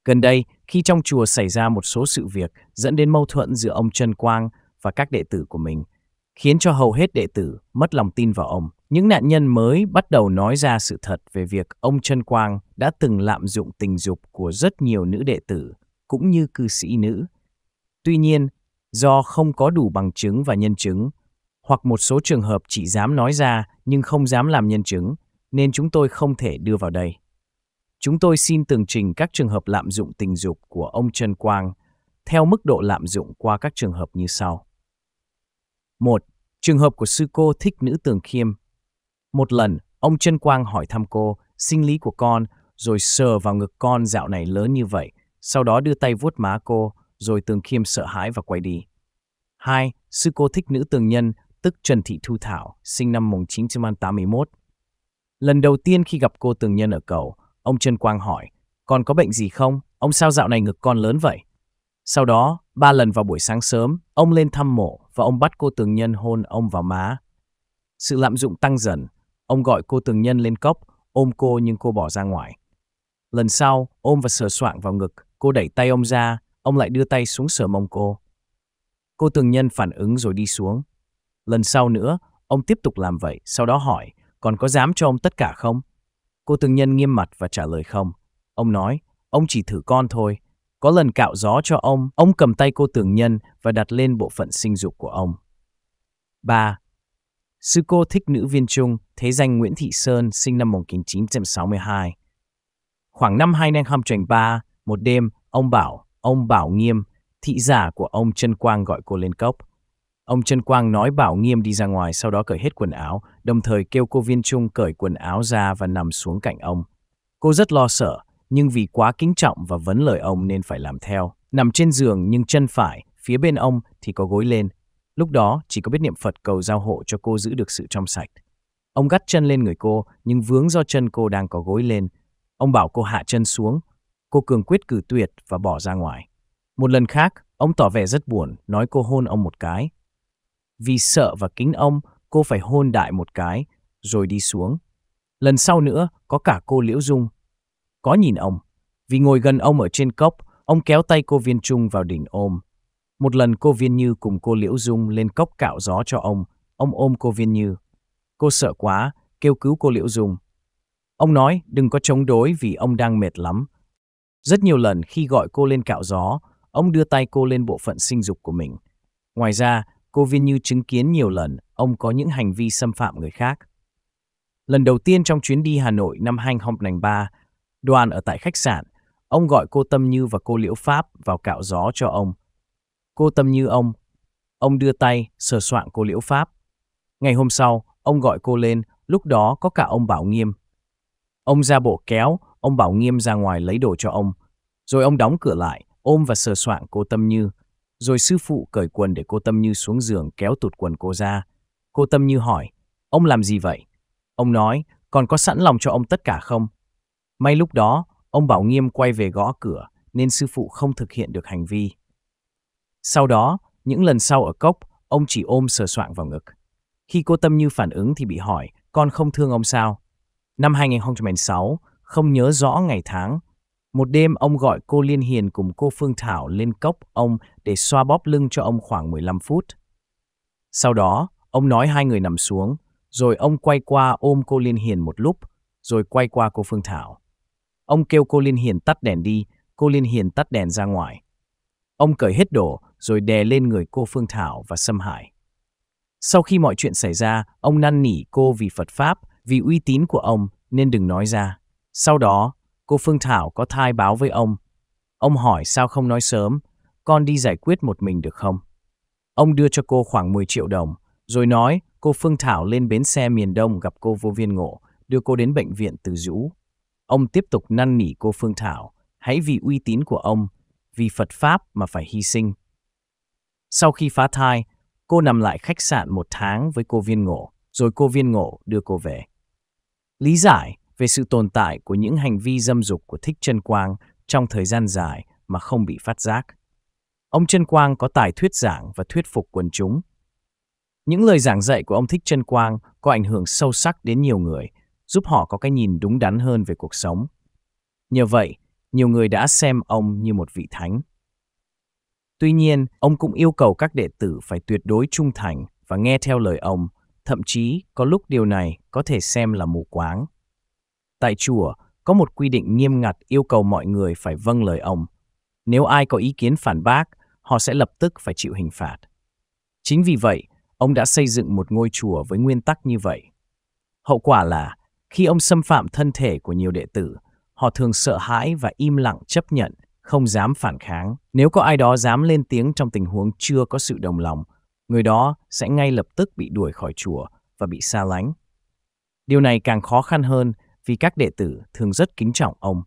Gần đây, khi trong chùa xảy ra một số sự việc dẫn đến mâu thuẫn giữa ông Trần Quang và các đệ tử của mình, khiến cho hầu hết đệ tử mất lòng tin vào ông. Những nạn nhân mới bắt đầu nói ra sự thật về việc ông Trần Quang đã từng lạm dụng tình dục của rất nhiều nữ đệ tử, cũng như cư sĩ nữ. Tuy nhiên, do không có đủ bằng chứng và nhân chứng, hoặc một số trường hợp chỉ dám nói ra nhưng không dám làm nhân chứng, nên chúng tôi không thể đưa vào đây. Chúng tôi xin tường trình các trường hợp lạm dụng tình dục của ông Trần Quang theo mức độ lạm dụng qua các trường hợp như sau. 1. Trường hợp của sư cô thích nữ tường khiêm. Một lần, ông Trần Quang hỏi thăm cô, sinh lý của con, rồi sờ vào ngực con dạo này lớn như vậy, sau đó đưa tay vuốt má cô, rồi tường khiêm sợ hãi và quay đi. 2. Sư cô thích nữ tường nhân, tức Trần Thị Thu Thảo, sinh năm 1981. Lần đầu tiên khi gặp cô tường nhân ở cầu, Ông Trần Quang hỏi, con có bệnh gì không? Ông sao dạo này ngực con lớn vậy? Sau đó, ba lần vào buổi sáng sớm, ông lên thăm mộ và ông bắt cô tường nhân hôn ông vào má. Sự lạm dụng tăng dần, ông gọi cô tường nhân lên cốc, ôm cô nhưng cô bỏ ra ngoài. Lần sau, ôm và sờ soạng vào ngực, cô đẩy tay ông ra, ông lại đưa tay xuống sờ mông cô. Cô tường nhân phản ứng rồi đi xuống. Lần sau nữa, ông tiếp tục làm vậy, sau đó hỏi, còn có dám cho ông tất cả không? Cô tương nhân nghiêm mặt và trả lời không. Ông nói, ông chỉ thử con thôi. Có lần cạo gió cho ông, ông cầm tay cô tường nhân và đặt lên bộ phận sinh dục của ông. 3. Sư cô thích nữ viên trung, thế danh Nguyễn Thị Sơn, sinh năm 1962. Khoảng năm 2003, một đêm, ông Bảo, ông Bảo Nghiêm, thị giả của ông Trân Quang gọi cô lên cốc. Ông Trân Quang nói Bảo Nghiêm đi ra ngoài, sau đó cởi hết quần áo, đồng thời kêu cô Viên Trung cởi quần áo ra và nằm xuống cạnh ông. Cô rất lo sợ, nhưng vì quá kính trọng và vấn lời ông nên phải làm theo. Nằm trên giường nhưng chân phải, phía bên ông thì có gối lên. Lúc đó chỉ có biết niệm Phật cầu giao hộ cho cô giữ được sự trong sạch. Ông gắt chân lên người cô, nhưng vướng do chân cô đang có gối lên. Ông bảo cô hạ chân xuống. Cô cường quyết cử tuyệt và bỏ ra ngoài. Một lần khác, ông tỏ vẻ rất buồn, nói cô hôn ông một cái. Vì sợ và kính ông, cô phải hôn đại một cái, rồi đi xuống. Lần sau nữa, có cả cô Liễu Dung. Có nhìn ông. Vì ngồi gần ông ở trên cốc, ông kéo tay cô Viên Trung vào đỉnh ôm. Một lần cô Viên Như cùng cô Liễu Dung lên cốc cạo gió cho ông. Ông ôm cô Viên Như. Cô sợ quá, kêu cứu cô Liễu Dung. Ông nói đừng có chống đối vì ông đang mệt lắm. Rất nhiều lần khi gọi cô lên cạo gió, ông đưa tay cô lên bộ phận sinh dục của mình. Ngoài ra, cô Vin Như chứng kiến nhiều lần ông có những hành vi xâm phạm người khác. Lần đầu tiên trong chuyến đi Hà Nội năm 2003, đoàn ở tại khách sạn, ông gọi cô Tâm Như và cô Liễu Pháp vào cạo gió cho ông. Cô Tâm Như ông, ông đưa tay sờ soạng cô Liễu Pháp. Ngày hôm sau, ông gọi cô lên, lúc đó có cả ông Bảo Nghiêm. Ông ra bộ kéo, ông Bảo Nghiêm ra ngoài lấy đồ cho ông. Rồi ông đóng cửa lại, ôm và sờ soạng cô Tâm Như. Rồi sư phụ cởi quần để cô Tâm Như xuống giường kéo tụt quần cô ra. Cô Tâm Như hỏi, ông làm gì vậy? Ông nói, còn có sẵn lòng cho ông tất cả không? May lúc đó, ông Bảo Nghiêm quay về gõ cửa, nên sư phụ không thực hiện được hành vi. Sau đó, những lần sau ở cốc, ông chỉ ôm sờ soạng vào ngực. Khi cô Tâm Như phản ứng thì bị hỏi, con không thương ông sao? Năm 2006, không nhớ rõ ngày tháng, một đêm ông gọi cô Liên Hiền cùng cô Phương Thảo lên cốc ông để xoa bóp lưng cho ông khoảng 15 phút. Sau đó, ông nói hai người nằm xuống, rồi ông quay qua ôm cô Liên Hiền một lúc, rồi quay qua cô Phương Thảo. Ông kêu cô Liên Hiền tắt đèn đi, cô Liên Hiền tắt đèn ra ngoài. Ông cởi hết đồ rồi đè lên người cô Phương Thảo và xâm hại. Sau khi mọi chuyện xảy ra, ông năn nỉ cô vì Phật Pháp, vì uy tín của ông nên đừng nói ra. Sau đó, cô Phương Thảo có thai báo với ông. Ông hỏi sao không nói sớm, con đi giải quyết một mình được không? Ông đưa cho cô khoảng 10 triệu đồng, rồi nói cô Phương Thảo lên bến xe miền Đông gặp cô vô viên ngộ, đưa cô đến bệnh viện từ Dũ. Ông tiếp tục năn nỉ cô Phương Thảo, hãy vì uy tín của ông, vì Phật Pháp mà phải hy sinh. Sau khi phá thai, cô nằm lại khách sạn một tháng với cô viên ngộ, rồi cô viên ngộ đưa cô về. Lý giải, về sự tồn tại của những hành vi dâm dục của Thích Trân Quang trong thời gian dài mà không bị phát giác. Ông Trân Quang có tài thuyết giảng và thuyết phục quần chúng. Những lời giảng dạy của ông Thích Trân Quang có ảnh hưởng sâu sắc đến nhiều người, giúp họ có cái nhìn đúng đắn hơn về cuộc sống. Nhờ vậy, nhiều người đã xem ông như một vị thánh. Tuy nhiên, ông cũng yêu cầu các đệ tử phải tuyệt đối trung thành và nghe theo lời ông, thậm chí có lúc điều này có thể xem là mù quáng. Tại chùa, có một quy định nghiêm ngặt yêu cầu mọi người phải vâng lời ông. Nếu ai có ý kiến phản bác, họ sẽ lập tức phải chịu hình phạt. Chính vì vậy, ông đã xây dựng một ngôi chùa với nguyên tắc như vậy. Hậu quả là, khi ông xâm phạm thân thể của nhiều đệ tử, họ thường sợ hãi và im lặng chấp nhận, không dám phản kháng. Nếu có ai đó dám lên tiếng trong tình huống chưa có sự đồng lòng, người đó sẽ ngay lập tức bị đuổi khỏi chùa và bị xa lánh. Điều này càng khó khăn hơn vì các đệ tử thường rất kính trọng ông.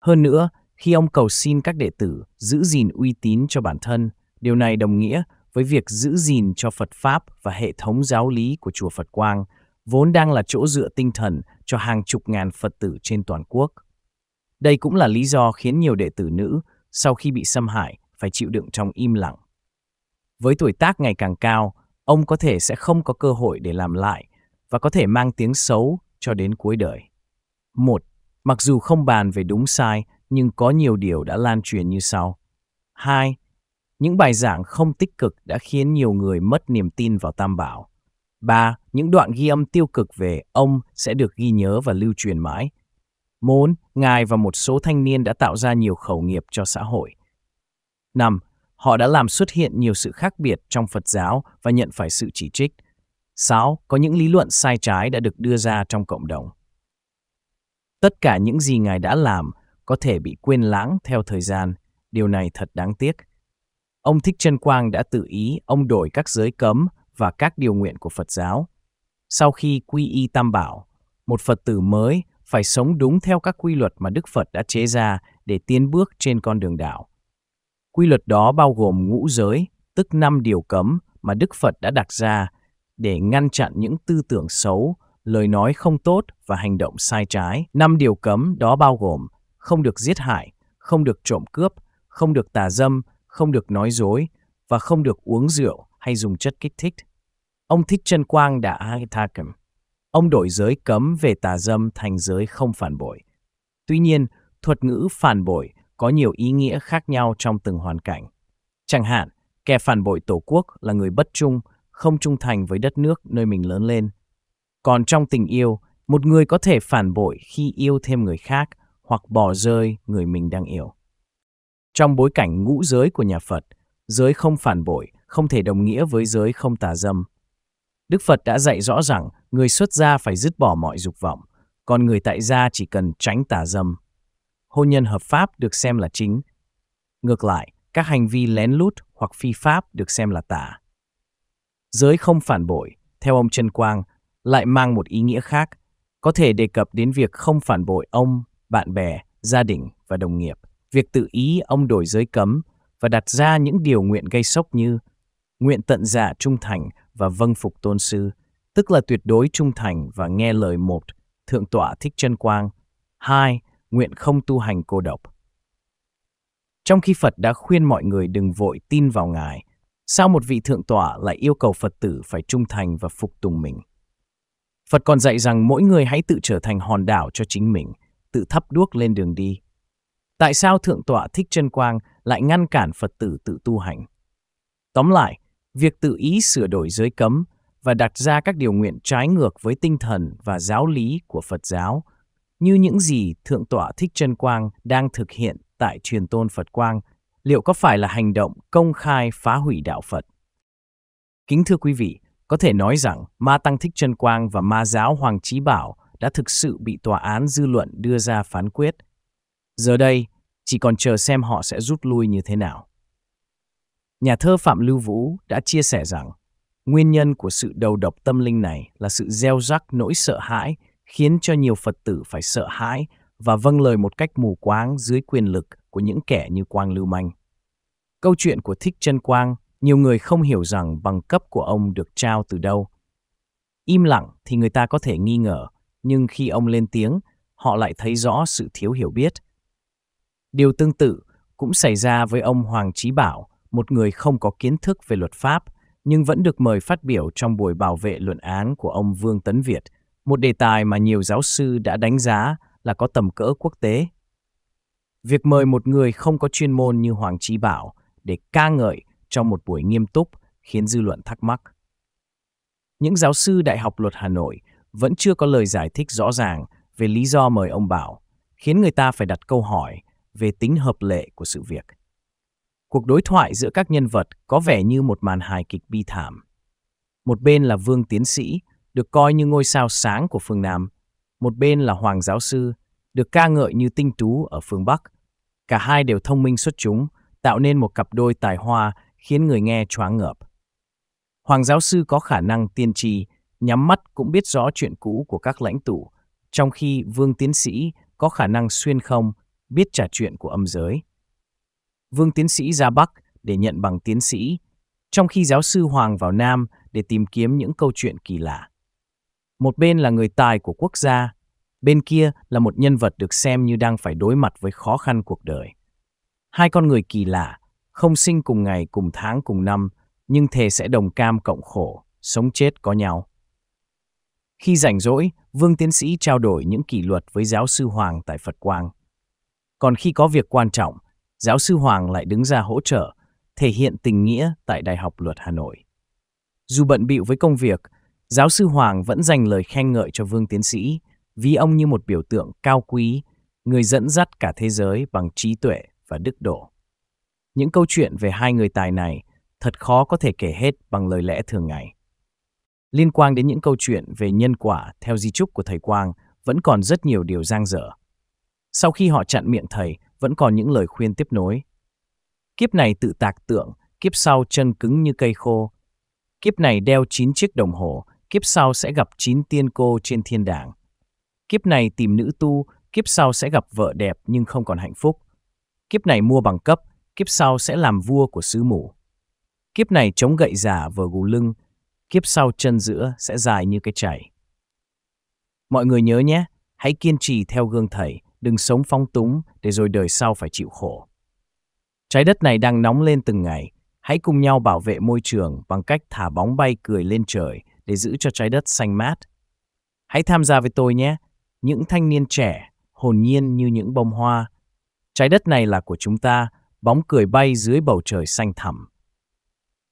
Hơn nữa, khi ông cầu xin các đệ tử giữ gìn uy tín cho bản thân, điều này đồng nghĩa với việc giữ gìn cho Phật Pháp và hệ thống giáo lý của Chùa Phật Quang, vốn đang là chỗ dựa tinh thần cho hàng chục ngàn Phật tử trên toàn quốc. Đây cũng là lý do khiến nhiều đệ tử nữ sau khi bị xâm hại phải chịu đựng trong im lặng. Với tuổi tác ngày càng cao, ông có thể sẽ không có cơ hội để làm lại và có thể mang tiếng xấu cho đến cuối đời. Một, mặc dù không bàn về đúng sai, nhưng có nhiều điều đã lan truyền như sau. Hai, những bài giảng không tích cực đã khiến nhiều người mất niềm tin vào Tam Bảo. Ba, những đoạn ghi âm tiêu cực về ông sẽ được ghi nhớ và lưu truyền mãi. 4. Ngài và một số thanh niên đã tạo ra nhiều khẩu nghiệp cho xã hội. 5. Họ đã làm xuất hiện nhiều sự khác biệt trong Phật giáo và nhận phải sự chỉ trích. 6. Có những lý luận sai trái đã được đưa ra trong cộng đồng. Tất cả những gì Ngài đã làm có thể bị quên lãng theo thời gian, điều này thật đáng tiếc. Ông Thích Trân Quang đã tự ý ông đổi các giới cấm và các điều nguyện của Phật giáo. Sau khi quy y tam bảo, một Phật tử mới phải sống đúng theo các quy luật mà Đức Phật đã chế ra để tiến bước trên con đường đạo. Quy luật đó bao gồm ngũ giới, tức năm điều cấm mà Đức Phật đã đặt ra để ngăn chặn những tư tưởng xấu, lời nói không tốt và hành động sai trái. Năm điều cấm đó bao gồm không được giết hại, không được trộm cướp, không được tà dâm, không được nói dối và không được uống rượu hay dùng chất kích thích. Ông Thích Trân Quang đã Ahitakem. Ông đổi giới cấm về tà dâm thành giới không phản bội. Tuy nhiên, thuật ngữ phản bội có nhiều ý nghĩa khác nhau trong từng hoàn cảnh. Chẳng hạn, kẻ phản bội Tổ quốc là người bất trung, không trung thành với đất nước nơi mình lớn lên. Còn trong tình yêu, một người có thể phản bội khi yêu thêm người khác hoặc bỏ rơi người mình đang yêu. Trong bối cảnh ngũ giới của nhà Phật, giới không phản bội không thể đồng nghĩa với giới không tà dâm. Đức Phật đã dạy rõ rằng người xuất gia phải dứt bỏ mọi dục vọng, còn người tại gia chỉ cần tránh tà dâm. Hôn nhân hợp pháp được xem là chính. Ngược lại, các hành vi lén lút hoặc phi pháp được xem là tà. Giới không phản bội, theo ông Trần Quang, lại mang một ý nghĩa khác, có thể đề cập đến việc không phản bội ông, bạn bè, gia đình và đồng nghiệp. Việc tự ý ông đổi giới cấm và đặt ra những điều nguyện gây sốc như nguyện tận dạ trung thành và vâng phục tôn sư, tức là tuyệt đối trung thành và nghe lời một, thượng tọa thích chân quang, hai, nguyện không tu hành cô độc. Trong khi Phật đã khuyên mọi người đừng vội tin vào Ngài, Sao một vị thượng tọa lại yêu cầu Phật tử phải trung thành và phục tùng mình? Phật còn dạy rằng mỗi người hãy tự trở thành hòn đảo cho chính mình, tự thắp đuốc lên đường đi. Tại sao thượng tọa Thích Chân Quang lại ngăn cản Phật tử tự tu hành? Tóm lại, việc tự ý sửa đổi giới cấm và đặt ra các điều nguyện trái ngược với tinh thần và giáo lý của Phật giáo, như những gì Thượng tọa Thích Chân Quang đang thực hiện tại truyền tôn Phật Quang liệu có phải là hành động công khai phá hủy đạo Phật? Kính thưa quý vị, có thể nói rằng Ma Tăng Thích Trân Quang và Ma Giáo Hoàng Chí Bảo đã thực sự bị tòa án dư luận đưa ra phán quyết. Giờ đây, chỉ còn chờ xem họ sẽ rút lui như thế nào. Nhà thơ Phạm Lưu Vũ đã chia sẻ rằng, nguyên nhân của sự đầu độc tâm linh này là sự gieo rắc nỗi sợ hãi khiến cho nhiều Phật tử phải sợ hãi và vâng lời một cách mù quáng dưới quyền lực của những kẻ như Quang Lưu Manh. Câu chuyện của Thích Trân Quang, nhiều người không hiểu rằng bằng cấp của ông được trao từ đâu. Im lặng thì người ta có thể nghi ngờ, nhưng khi ông lên tiếng, họ lại thấy rõ sự thiếu hiểu biết. Điều tương tự cũng xảy ra với ông Hoàng Chí Bảo, một người không có kiến thức về luật pháp, nhưng vẫn được mời phát biểu trong buổi bảo vệ luận án của ông Vương Tấn Việt, một đề tài mà nhiều giáo sư đã đánh giá là có tầm cỡ quốc tế. Việc mời một người không có chuyên môn như Hoàng Chí Bảo để ca ngợi trong một buổi nghiêm túc khiến dư luận thắc mắc. Những giáo sư Đại học Luật Hà Nội vẫn chưa có lời giải thích rõ ràng về lý do mời ông Bảo, khiến người ta phải đặt câu hỏi về tính hợp lệ của sự việc. Cuộc đối thoại giữa các nhân vật có vẻ như một màn hài kịch bi thảm. Một bên là Vương Tiến Sĩ, được coi như ngôi sao sáng của phương Nam, một bên là Hoàng Giáo Sư, được ca ngợi như tinh tú ở phương Bắc. Cả hai đều thông minh xuất chúng, tạo nên một cặp đôi tài hoa khiến người nghe choáng ngợp. Hoàng giáo sư có khả năng tiên tri, nhắm mắt cũng biết rõ chuyện cũ của các lãnh tụ, trong khi vương tiến sĩ có khả năng xuyên không, biết trả chuyện của âm giới. Vương tiến sĩ ra Bắc để nhận bằng tiến sĩ, trong khi giáo sư Hoàng vào Nam để tìm kiếm những câu chuyện kỳ lạ. Một bên là người tài của quốc gia, bên kia là một nhân vật được xem như đang phải đối mặt với khó khăn cuộc đời. Hai con người kỳ lạ, không sinh cùng ngày, cùng tháng, cùng năm, nhưng thề sẽ đồng cam cộng khổ, sống chết có nhau. Khi rảnh rỗi, Vương Tiến sĩ trao đổi những kỷ luật với giáo sư Hoàng tại Phật Quang. Còn khi có việc quan trọng, giáo sư Hoàng lại đứng ra hỗ trợ, thể hiện tình nghĩa tại Đại học Luật Hà Nội. Dù bận bịu với công việc, giáo sư Hoàng vẫn dành lời khen ngợi cho Vương Tiến sĩ ví ông như một biểu tượng cao quý, người dẫn dắt cả thế giới bằng trí tuệ và đức độ. Những câu chuyện về hai người tài này thật khó có thể kể hết bằng lời lẽ thường ngày. Liên quan đến những câu chuyện về nhân quả theo di trúc của thầy Quang vẫn còn rất nhiều điều giang dở. Sau khi họ chặn miệng thầy, vẫn còn những lời khuyên tiếp nối. Kiếp này tự tạc tượng, kiếp sau chân cứng như cây khô. Kiếp này đeo 9 chiếc đồng hồ, kiếp sau sẽ gặp 9 tiên cô trên thiên đàng. Kiếp này tìm nữ tu, kiếp sau sẽ gặp vợ đẹp nhưng không còn hạnh phúc. Kiếp này mua bằng cấp, kiếp sau sẽ làm vua của sứ mù. Kiếp này chống gậy giả vừa gù lưng, kiếp sau chân giữa sẽ dài như cái chảy. Mọi người nhớ nhé, hãy kiên trì theo gương thầy, đừng sống phong túng để rồi đời sau phải chịu khổ. Trái đất này đang nóng lên từng ngày, hãy cùng nhau bảo vệ môi trường bằng cách thả bóng bay cười lên trời để giữ cho trái đất xanh mát. Hãy tham gia với tôi nhé, những thanh niên trẻ, hồn nhiên như những bông hoa. Trái đất này là của chúng ta, bóng cười bay dưới bầu trời xanh thẳm.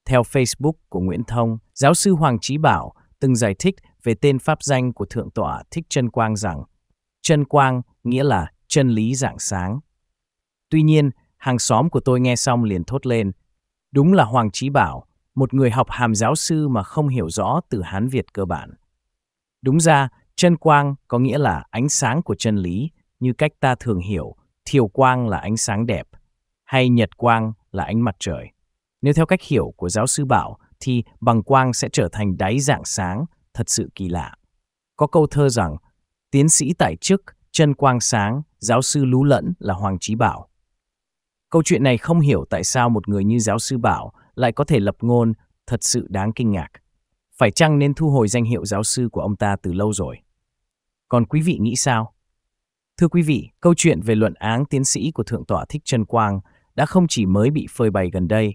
Theo Facebook của Nguyễn Thông, giáo sư Hoàng Chí Bảo từng giải thích về tên pháp danh của Thượng tọa Thích Trân Quang rằng Trân Quang nghĩa là chân lý dạng sáng. Tuy nhiên, hàng xóm của tôi nghe xong liền thốt lên, đúng là Hoàng Chí Bảo, một người học hàm giáo sư mà không hiểu rõ từ Hán Việt cơ bản. Đúng ra, Chân quang có nghĩa là ánh sáng của chân lý, như cách ta thường hiểu, thiều quang là ánh sáng đẹp, hay nhật quang là ánh mặt trời. Nếu theo cách hiểu của giáo sư Bảo, thì bằng quang sẽ trở thành đáy dạng sáng, thật sự kỳ lạ. Có câu thơ rằng, tiến sĩ tại chức, chân quang sáng, giáo sư lú lẫn là Hoàng Trí Bảo. Câu chuyện này không hiểu tại sao một người như giáo sư Bảo lại có thể lập ngôn thật sự đáng kinh ngạc. Phải chăng nên thu hồi danh hiệu giáo sư của ông ta từ lâu rồi? Còn quý vị nghĩ sao? Thưa quý vị, câu chuyện về luận án tiến sĩ của Thượng tọa Thích Trần Quang đã không chỉ mới bị phơi bày gần đây,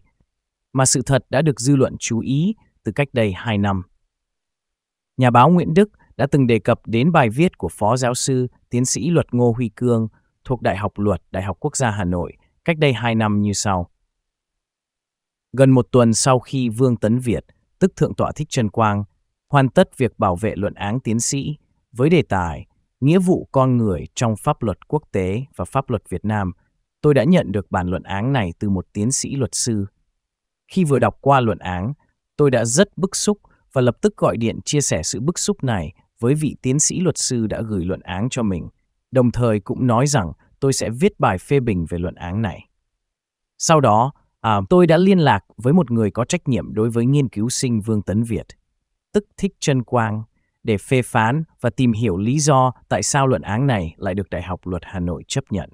mà sự thật đã được dư luận chú ý từ cách đây 2 năm. Nhà báo Nguyễn Đức đã từng đề cập đến bài viết của Phó Giáo sư Tiến sĩ Luật Ngô Huy Cương thuộc Đại học Luật Đại học Quốc gia Hà Nội cách đây 2 năm như sau. Gần một tuần sau khi Vương Tấn Việt, tức Thượng tọa Thích Trần Quang, hoàn tất việc bảo vệ luận án tiến sĩ với đề tài Nghĩa vụ con người trong pháp luật quốc tế và pháp luật Việt Nam, tôi đã nhận được bản luận án này từ một tiến sĩ luật sư. Khi vừa đọc qua luận án, tôi đã rất bức xúc và lập tức gọi điện chia sẻ sự bức xúc này với vị tiến sĩ luật sư đã gửi luận án cho mình, đồng thời cũng nói rằng tôi sẽ viết bài phê bình về luận án này. Sau đó, à, tôi đã liên lạc với một người có trách nhiệm đối với nghiên cứu sinh Vương Tấn Việt, tức Thích Trân Quang, để phê phán và tìm hiểu lý do tại sao luận án này lại được Đại học Luật Hà Nội chấp nhận.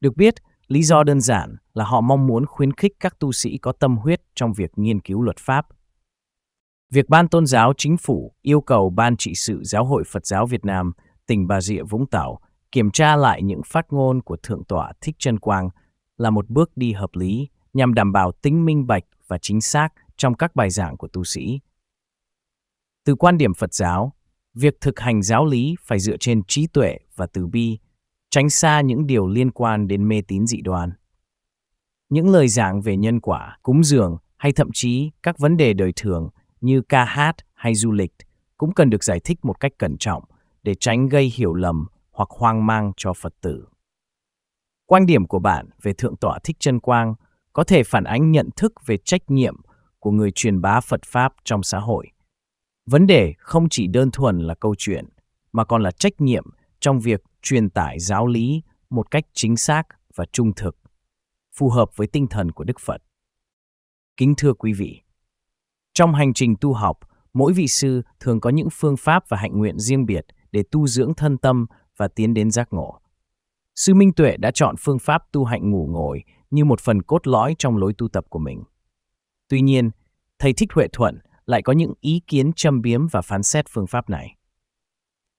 Được biết, lý do đơn giản là họ mong muốn khuyến khích các tu sĩ có tâm huyết trong việc nghiên cứu luật pháp. Việc Ban Tôn giáo Chính phủ yêu cầu Ban trị sự Giáo hội Phật giáo Việt Nam, tỉnh Bà Rịa Vũng Tàu kiểm tra lại những phát ngôn của Thượng tọa Thích Trân Quang là một bước đi hợp lý nhằm đảm bảo tính minh bạch và chính xác trong các bài giảng của tu sĩ từ quan điểm Phật giáo, việc thực hành giáo lý phải dựa trên trí tuệ và từ bi, tránh xa những điều liên quan đến mê tín dị đoan. Những lời giảng về nhân quả, cúng dường hay thậm chí các vấn đề đời thường như ca hát hay du lịch cũng cần được giải thích một cách cẩn trọng để tránh gây hiểu lầm hoặc hoang mang cho Phật tử. Quan điểm của bạn về Thượng tọa Thích Chân Quang có thể phản ánh nhận thức về trách nhiệm của người truyền bá Phật Pháp trong xã hội. Vấn đề không chỉ đơn thuần là câu chuyện, mà còn là trách nhiệm trong việc truyền tải giáo lý một cách chính xác và trung thực, phù hợp với tinh thần của Đức Phật. Kính thưa quý vị, trong hành trình tu học, mỗi vị sư thường có những phương pháp và hạnh nguyện riêng biệt để tu dưỡng thân tâm và tiến đến giác ngộ. Sư Minh Tuệ đã chọn phương pháp tu hạnh ngủ ngồi như một phần cốt lõi trong lối tu tập của mình. Tuy nhiên, thầy Thích Huệ Thuận – lại có những ý kiến châm biếm và phán xét phương pháp này.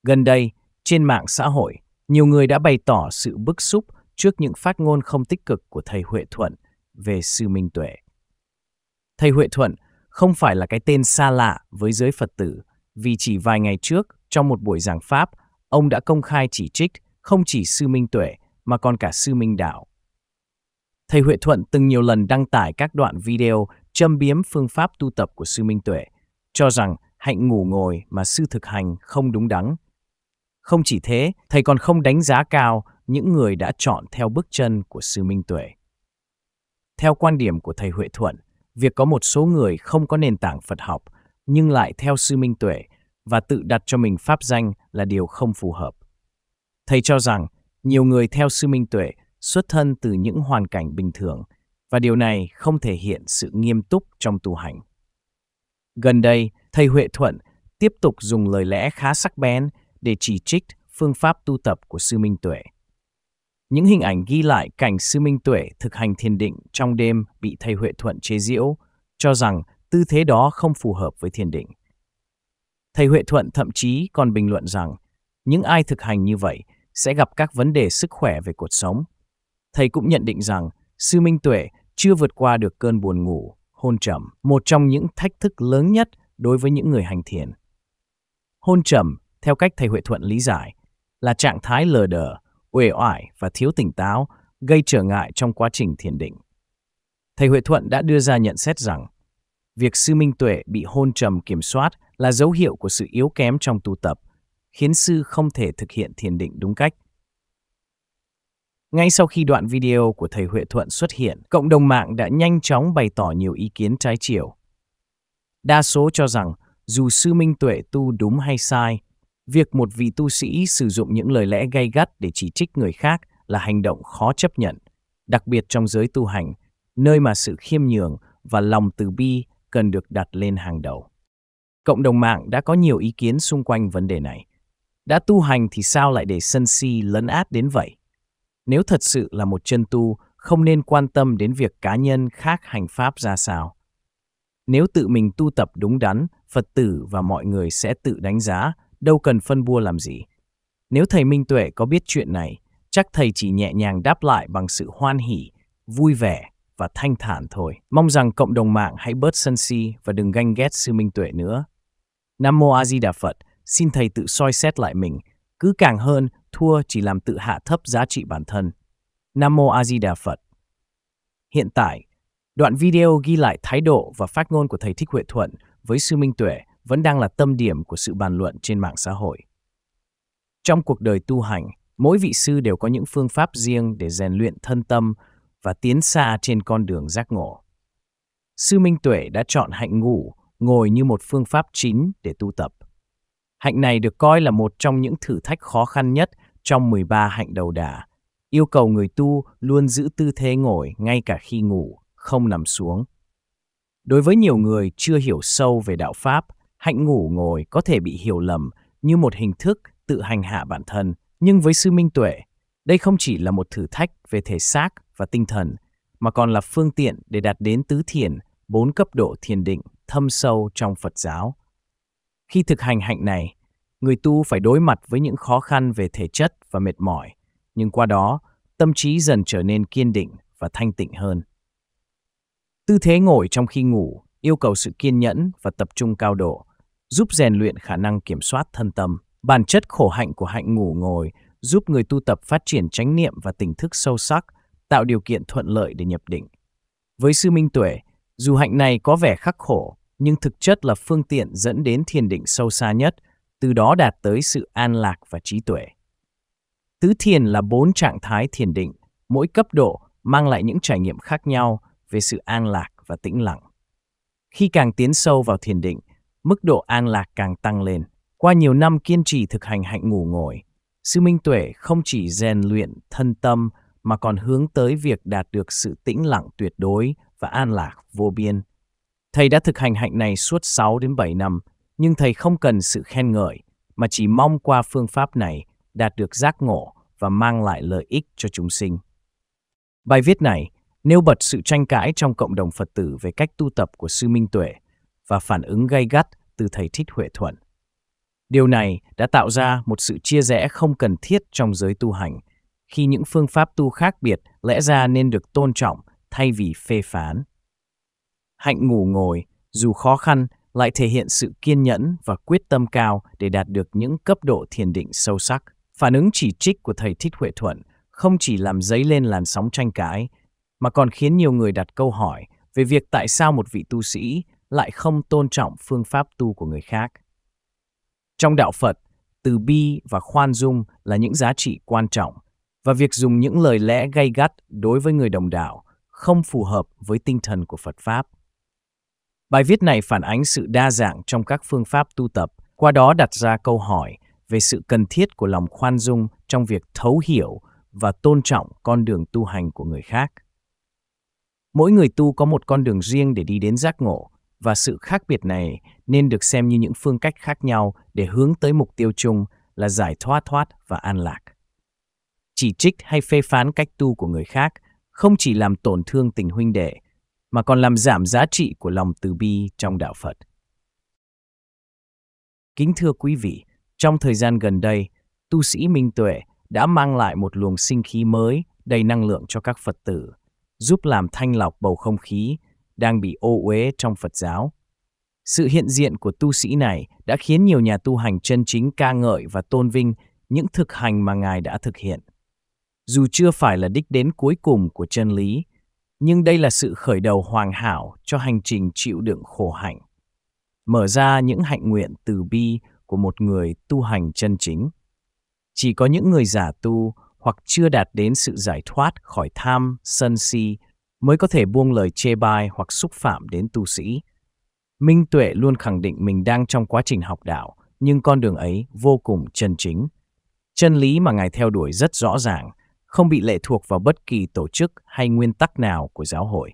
Gần đây, trên mạng xã hội, nhiều người đã bày tỏ sự bức xúc trước những phát ngôn không tích cực của thầy Huệ Thuận về sư Minh Tuệ. Thầy Huệ Thuận không phải là cái tên xa lạ với giới Phật tử, vì chỉ vài ngày trước, trong một buổi giảng Pháp, ông đã công khai chỉ trích không chỉ sư Minh Tuệ mà còn cả sư Minh Đạo. Thầy Huệ Thuận từng nhiều lần đăng tải các đoạn video châm biếm phương pháp tu tập của Sư Minh Tuệ, cho rằng hạnh ngủ ngồi mà sư thực hành không đúng đắn. Không chỉ thế, thầy còn không đánh giá cao những người đã chọn theo bước chân của Sư Minh Tuệ. Theo quan điểm của thầy Huệ Thuận, việc có một số người không có nền tảng Phật học nhưng lại theo Sư Minh Tuệ và tự đặt cho mình pháp danh là điều không phù hợp. Thầy cho rằng nhiều người theo Sư Minh Tuệ xuất thân từ những hoàn cảnh bình thường và điều này không thể hiện sự nghiêm túc trong tu hành. Gần đây, thầy Huệ Thuận tiếp tục dùng lời lẽ khá sắc bén để chỉ trích phương pháp tu tập của Sư Minh Tuệ. Những hình ảnh ghi lại cảnh Sư Minh Tuệ thực hành thiền định trong đêm bị thầy Huệ Thuận chế giễu, cho rằng tư thế đó không phù hợp với thiền định. Thầy Huệ Thuận thậm chí còn bình luận rằng những ai thực hành như vậy sẽ gặp các vấn đề sức khỏe về cuộc sống thầy cũng nhận định rằng sư Minh Tuệ chưa vượt qua được cơn buồn ngủ, hôn trầm, một trong những thách thức lớn nhất đối với những người hành thiền. Hôn trầm, theo cách thầy Huệ Thuận lý giải, là trạng thái lờ đờ, uể oải và thiếu tỉnh táo gây trở ngại trong quá trình thiền định. Thầy Huệ Thuận đã đưa ra nhận xét rằng, việc sư Minh Tuệ bị hôn trầm kiểm soát là dấu hiệu của sự yếu kém trong tu tập, khiến sư không thể thực hiện thiền định đúng cách. Ngay sau khi đoạn video của thầy Huệ Thuận xuất hiện, cộng đồng mạng đã nhanh chóng bày tỏ nhiều ý kiến trái chiều. Đa số cho rằng, dù sư Minh Tuệ tu đúng hay sai, việc một vị tu sĩ sử dụng những lời lẽ gay gắt để chỉ trích người khác là hành động khó chấp nhận, đặc biệt trong giới tu hành, nơi mà sự khiêm nhường và lòng từ bi cần được đặt lên hàng đầu. Cộng đồng mạng đã có nhiều ý kiến xung quanh vấn đề này. Đã tu hành thì sao lại để sân si lấn át đến vậy? Nếu thật sự là một chân tu, không nên quan tâm đến việc cá nhân khác hành pháp ra sao. Nếu tự mình tu tập đúng đắn, Phật tử và mọi người sẽ tự đánh giá, đâu cần phân bua làm gì. Nếu thầy Minh Tuệ có biết chuyện này, chắc thầy chỉ nhẹ nhàng đáp lại bằng sự hoan hỉ, vui vẻ và thanh thản thôi. Mong rằng cộng đồng mạng hãy bớt sân si và đừng ganh ghét sư Minh Tuệ nữa. Nam Mô A Di Đà Phật, xin thầy tự soi xét lại mình, cứ càng hơn thua chỉ làm tự hạ thấp giá trị bản thân. Nam Mô A Di Đà Phật Hiện tại, đoạn video ghi lại thái độ và phát ngôn của Thầy Thích Huệ Thuận với Sư Minh Tuệ vẫn đang là tâm điểm của sự bàn luận trên mạng xã hội. Trong cuộc đời tu hành, mỗi vị sư đều có những phương pháp riêng để rèn luyện thân tâm và tiến xa trên con đường giác ngộ. Sư Minh Tuệ đã chọn hạnh ngủ, ngồi như một phương pháp chính để tu tập. Hạnh này được coi là một trong những thử thách khó khăn nhất trong 13 hạnh đầu đà, yêu cầu người tu luôn giữ tư thế ngồi ngay cả khi ngủ, không nằm xuống. Đối với nhiều người chưa hiểu sâu về đạo Pháp, hạnh ngủ ngồi có thể bị hiểu lầm như một hình thức tự hành hạ bản thân. Nhưng với sư Minh Tuệ, đây không chỉ là một thử thách về thể xác và tinh thần, mà còn là phương tiện để đạt đến tứ thiền, bốn cấp độ thiền định thâm sâu trong Phật giáo. Khi thực hành hạnh này, người tu phải đối mặt với những khó khăn về thể chất và mệt mỏi, nhưng qua đó, tâm trí dần trở nên kiên định và thanh tịnh hơn. Tư thế ngồi trong khi ngủ yêu cầu sự kiên nhẫn và tập trung cao độ, giúp rèn luyện khả năng kiểm soát thân tâm. Bản chất khổ hạnh của hạnh ngủ ngồi giúp người tu tập phát triển chánh niệm và tỉnh thức sâu sắc, tạo điều kiện thuận lợi để nhập định. Với sư Minh Tuệ, dù hạnh này có vẻ khắc khổ, nhưng thực chất là phương tiện dẫn đến thiền định sâu xa nhất – từ đó đạt tới sự an lạc và trí tuệ. Tứ thiền là bốn trạng thái thiền định, mỗi cấp độ mang lại những trải nghiệm khác nhau về sự an lạc và tĩnh lặng. Khi càng tiến sâu vào thiền định, mức độ an lạc càng tăng lên. Qua nhiều năm kiên trì thực hành hạnh ngủ ngồi, Sư Minh Tuệ không chỉ rèn luyện thân tâm mà còn hướng tới việc đạt được sự tĩnh lặng tuyệt đối và an lạc vô biên. Thầy đã thực hành hạnh này suốt 6 đến 7 năm, nhưng thầy không cần sự khen ngợi mà chỉ mong qua phương pháp này đạt được giác ngộ và mang lại lợi ích cho chúng sinh. Bài viết này nêu bật sự tranh cãi trong cộng đồng Phật tử về cách tu tập của Sư Minh Tuệ và phản ứng gay gắt từ Thầy Thích Huệ Thuận. Điều này đã tạo ra một sự chia rẽ không cần thiết trong giới tu hành, khi những phương pháp tu khác biệt lẽ ra nên được tôn trọng thay vì phê phán. Hạnh ngủ ngồi, dù khó khăn lại thể hiện sự kiên nhẫn và quyết tâm cao để đạt được những cấp độ thiền định sâu sắc. Phản ứng chỉ trích của thầy Thích Huệ Thuận không chỉ làm dấy lên làn sóng tranh cãi, mà còn khiến nhiều người đặt câu hỏi về việc tại sao một vị tu sĩ lại không tôn trọng phương pháp tu của người khác. Trong đạo Phật, từ bi và khoan dung là những giá trị quan trọng, và việc dùng những lời lẽ gay gắt đối với người đồng đạo không phù hợp với tinh thần của Phật Pháp. Bài viết này phản ánh sự đa dạng trong các phương pháp tu tập, qua đó đặt ra câu hỏi về sự cần thiết của lòng khoan dung trong việc thấu hiểu và tôn trọng con đường tu hành của người khác. Mỗi người tu có một con đường riêng để đi đến giác ngộ, và sự khác biệt này nên được xem như những phương cách khác nhau để hướng tới mục tiêu chung là giải thoát thoát và an lạc. Chỉ trích hay phê phán cách tu của người khác không chỉ làm tổn thương tình huynh đệ mà còn làm giảm giá trị của lòng từ bi trong đạo Phật. Kính thưa quý vị, trong thời gian gần đây, tu sĩ Minh Tuệ đã mang lại một luồng sinh khí mới đầy năng lượng cho các Phật tử, giúp làm thanh lọc bầu không khí đang bị ô uế trong Phật giáo. Sự hiện diện của tu sĩ này đã khiến nhiều nhà tu hành chân chính ca ngợi và tôn vinh những thực hành mà Ngài đã thực hiện. Dù chưa phải là đích đến cuối cùng của chân lý, nhưng đây là sự khởi đầu hoàn hảo cho hành trình chịu đựng khổ hạnh, mở ra những hạnh nguyện từ bi của một người tu hành chân chính. Chỉ có những người giả tu hoặc chưa đạt đến sự giải thoát khỏi tham, sân si mới có thể buông lời chê bai hoặc xúc phạm đến tu sĩ. Minh Tuệ luôn khẳng định mình đang trong quá trình học đạo, nhưng con đường ấy vô cùng chân chính. Chân lý mà Ngài theo đuổi rất rõ ràng – không bị lệ thuộc vào bất kỳ tổ chức hay nguyên tắc nào của giáo hội.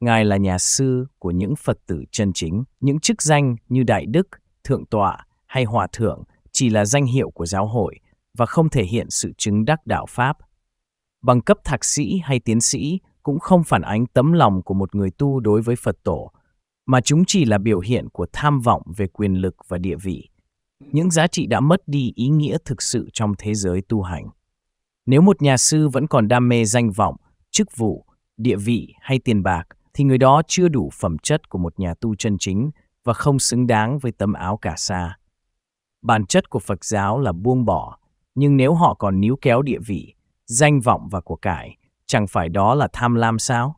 Ngài là nhà sư của những Phật tử chân chính, những chức danh như đại đức, thượng tọa hay hòa thượng chỉ là danh hiệu của giáo hội và không thể hiện sự chứng đắc đạo pháp. Bằng cấp thạc sĩ hay tiến sĩ cũng không phản ánh tấm lòng của một người tu đối với Phật tổ, mà chúng chỉ là biểu hiện của tham vọng về quyền lực và địa vị, những giá trị đã mất đi ý nghĩa thực sự trong thế giới tu hành. Nếu một nhà sư vẫn còn đam mê danh vọng, chức vụ, địa vị hay tiền bạc, thì người đó chưa đủ phẩm chất của một nhà tu chân chính và không xứng đáng với tấm áo cả sa. Bản chất của Phật giáo là buông bỏ, nhưng nếu họ còn níu kéo địa vị, danh vọng và của cải, chẳng phải đó là tham lam sao?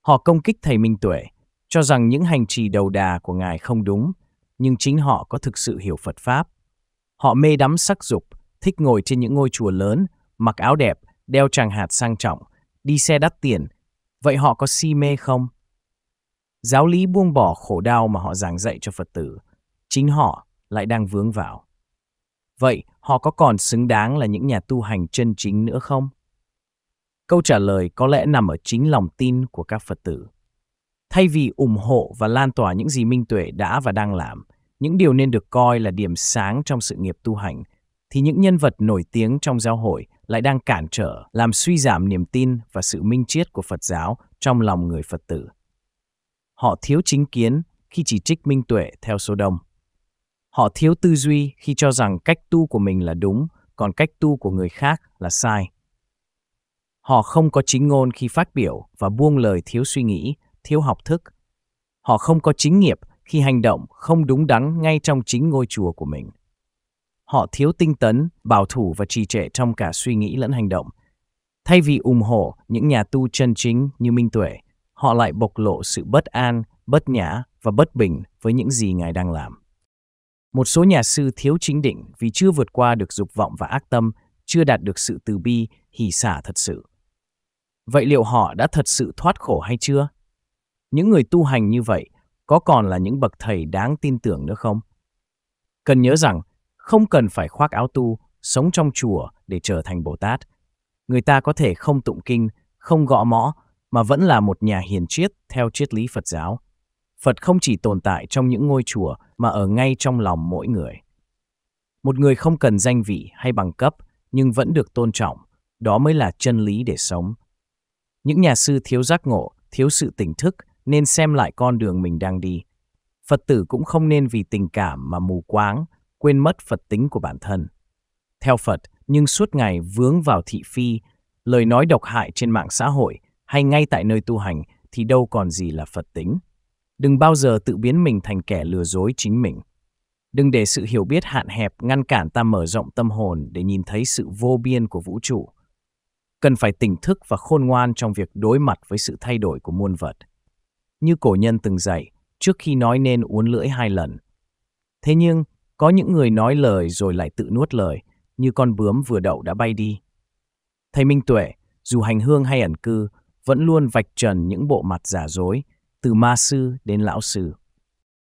Họ công kích thầy Minh Tuệ, cho rằng những hành trì đầu đà của ngài không đúng, nhưng chính họ có thực sự hiểu Phật pháp. Họ mê đắm sắc dục, thích ngồi trên những ngôi chùa lớn, mặc áo đẹp, đeo tràng hạt sang trọng, đi xe đắt tiền. Vậy họ có si mê không? Giáo lý buông bỏ khổ đau mà họ giảng dạy cho Phật tử, chính họ lại đang vướng vào. Vậy họ có còn xứng đáng là những nhà tu hành chân chính nữa không? Câu trả lời có lẽ nằm ở chính lòng tin của các Phật tử. Thay vì ủng hộ và lan tỏa những gì Minh Tuệ đã và đang làm, những điều nên được coi là điểm sáng trong sự nghiệp tu hành – thì những nhân vật nổi tiếng trong giáo hội lại đang cản trở, làm suy giảm niềm tin và sự minh triết của Phật giáo trong lòng người Phật tử. Họ thiếu chính kiến khi chỉ trích minh tuệ theo số đông. Họ thiếu tư duy khi cho rằng cách tu của mình là đúng, còn cách tu của người khác là sai. Họ không có chính ngôn khi phát biểu và buông lời thiếu suy nghĩ, thiếu học thức. Họ không có chính nghiệp khi hành động không đúng đắn ngay trong chính ngôi chùa của mình họ thiếu tinh tấn, bảo thủ và trì trệ trong cả suy nghĩ lẫn hành động. Thay vì ủng hộ những nhà tu chân chính như Minh Tuệ, họ lại bộc lộ sự bất an, bất nhã và bất bình với những gì Ngài đang làm. Một số nhà sư thiếu chính định vì chưa vượt qua được dục vọng và ác tâm, chưa đạt được sự từ bi, hỷ xả thật sự. Vậy liệu họ đã thật sự thoát khổ hay chưa? Những người tu hành như vậy có còn là những bậc thầy đáng tin tưởng nữa không? Cần nhớ rằng, không cần phải khoác áo tu, sống trong chùa để trở thành Bồ Tát. Người ta có thể không tụng kinh, không gõ mõ, mà vẫn là một nhà hiền triết theo triết lý Phật giáo. Phật không chỉ tồn tại trong những ngôi chùa mà ở ngay trong lòng mỗi người. Một người không cần danh vị hay bằng cấp nhưng vẫn được tôn trọng, đó mới là chân lý để sống. Những nhà sư thiếu giác ngộ, thiếu sự tỉnh thức nên xem lại con đường mình đang đi. Phật tử cũng không nên vì tình cảm mà mù quáng quên mất Phật tính của bản thân. Theo Phật, nhưng suốt ngày vướng vào thị phi, lời nói độc hại trên mạng xã hội hay ngay tại nơi tu hành thì đâu còn gì là Phật tính. Đừng bao giờ tự biến mình thành kẻ lừa dối chính mình. Đừng để sự hiểu biết hạn hẹp ngăn cản ta mở rộng tâm hồn để nhìn thấy sự vô biên của vũ trụ. Cần phải tỉnh thức và khôn ngoan trong việc đối mặt với sự thay đổi của muôn vật. Như cổ nhân từng dạy, trước khi nói nên uốn lưỡi hai lần. Thế nhưng, có những người nói lời rồi lại tự nuốt lời, như con bướm vừa đậu đã bay đi. Thầy Minh Tuệ, dù hành hương hay ẩn cư, vẫn luôn vạch trần những bộ mặt giả dối, từ ma sư đến lão sư.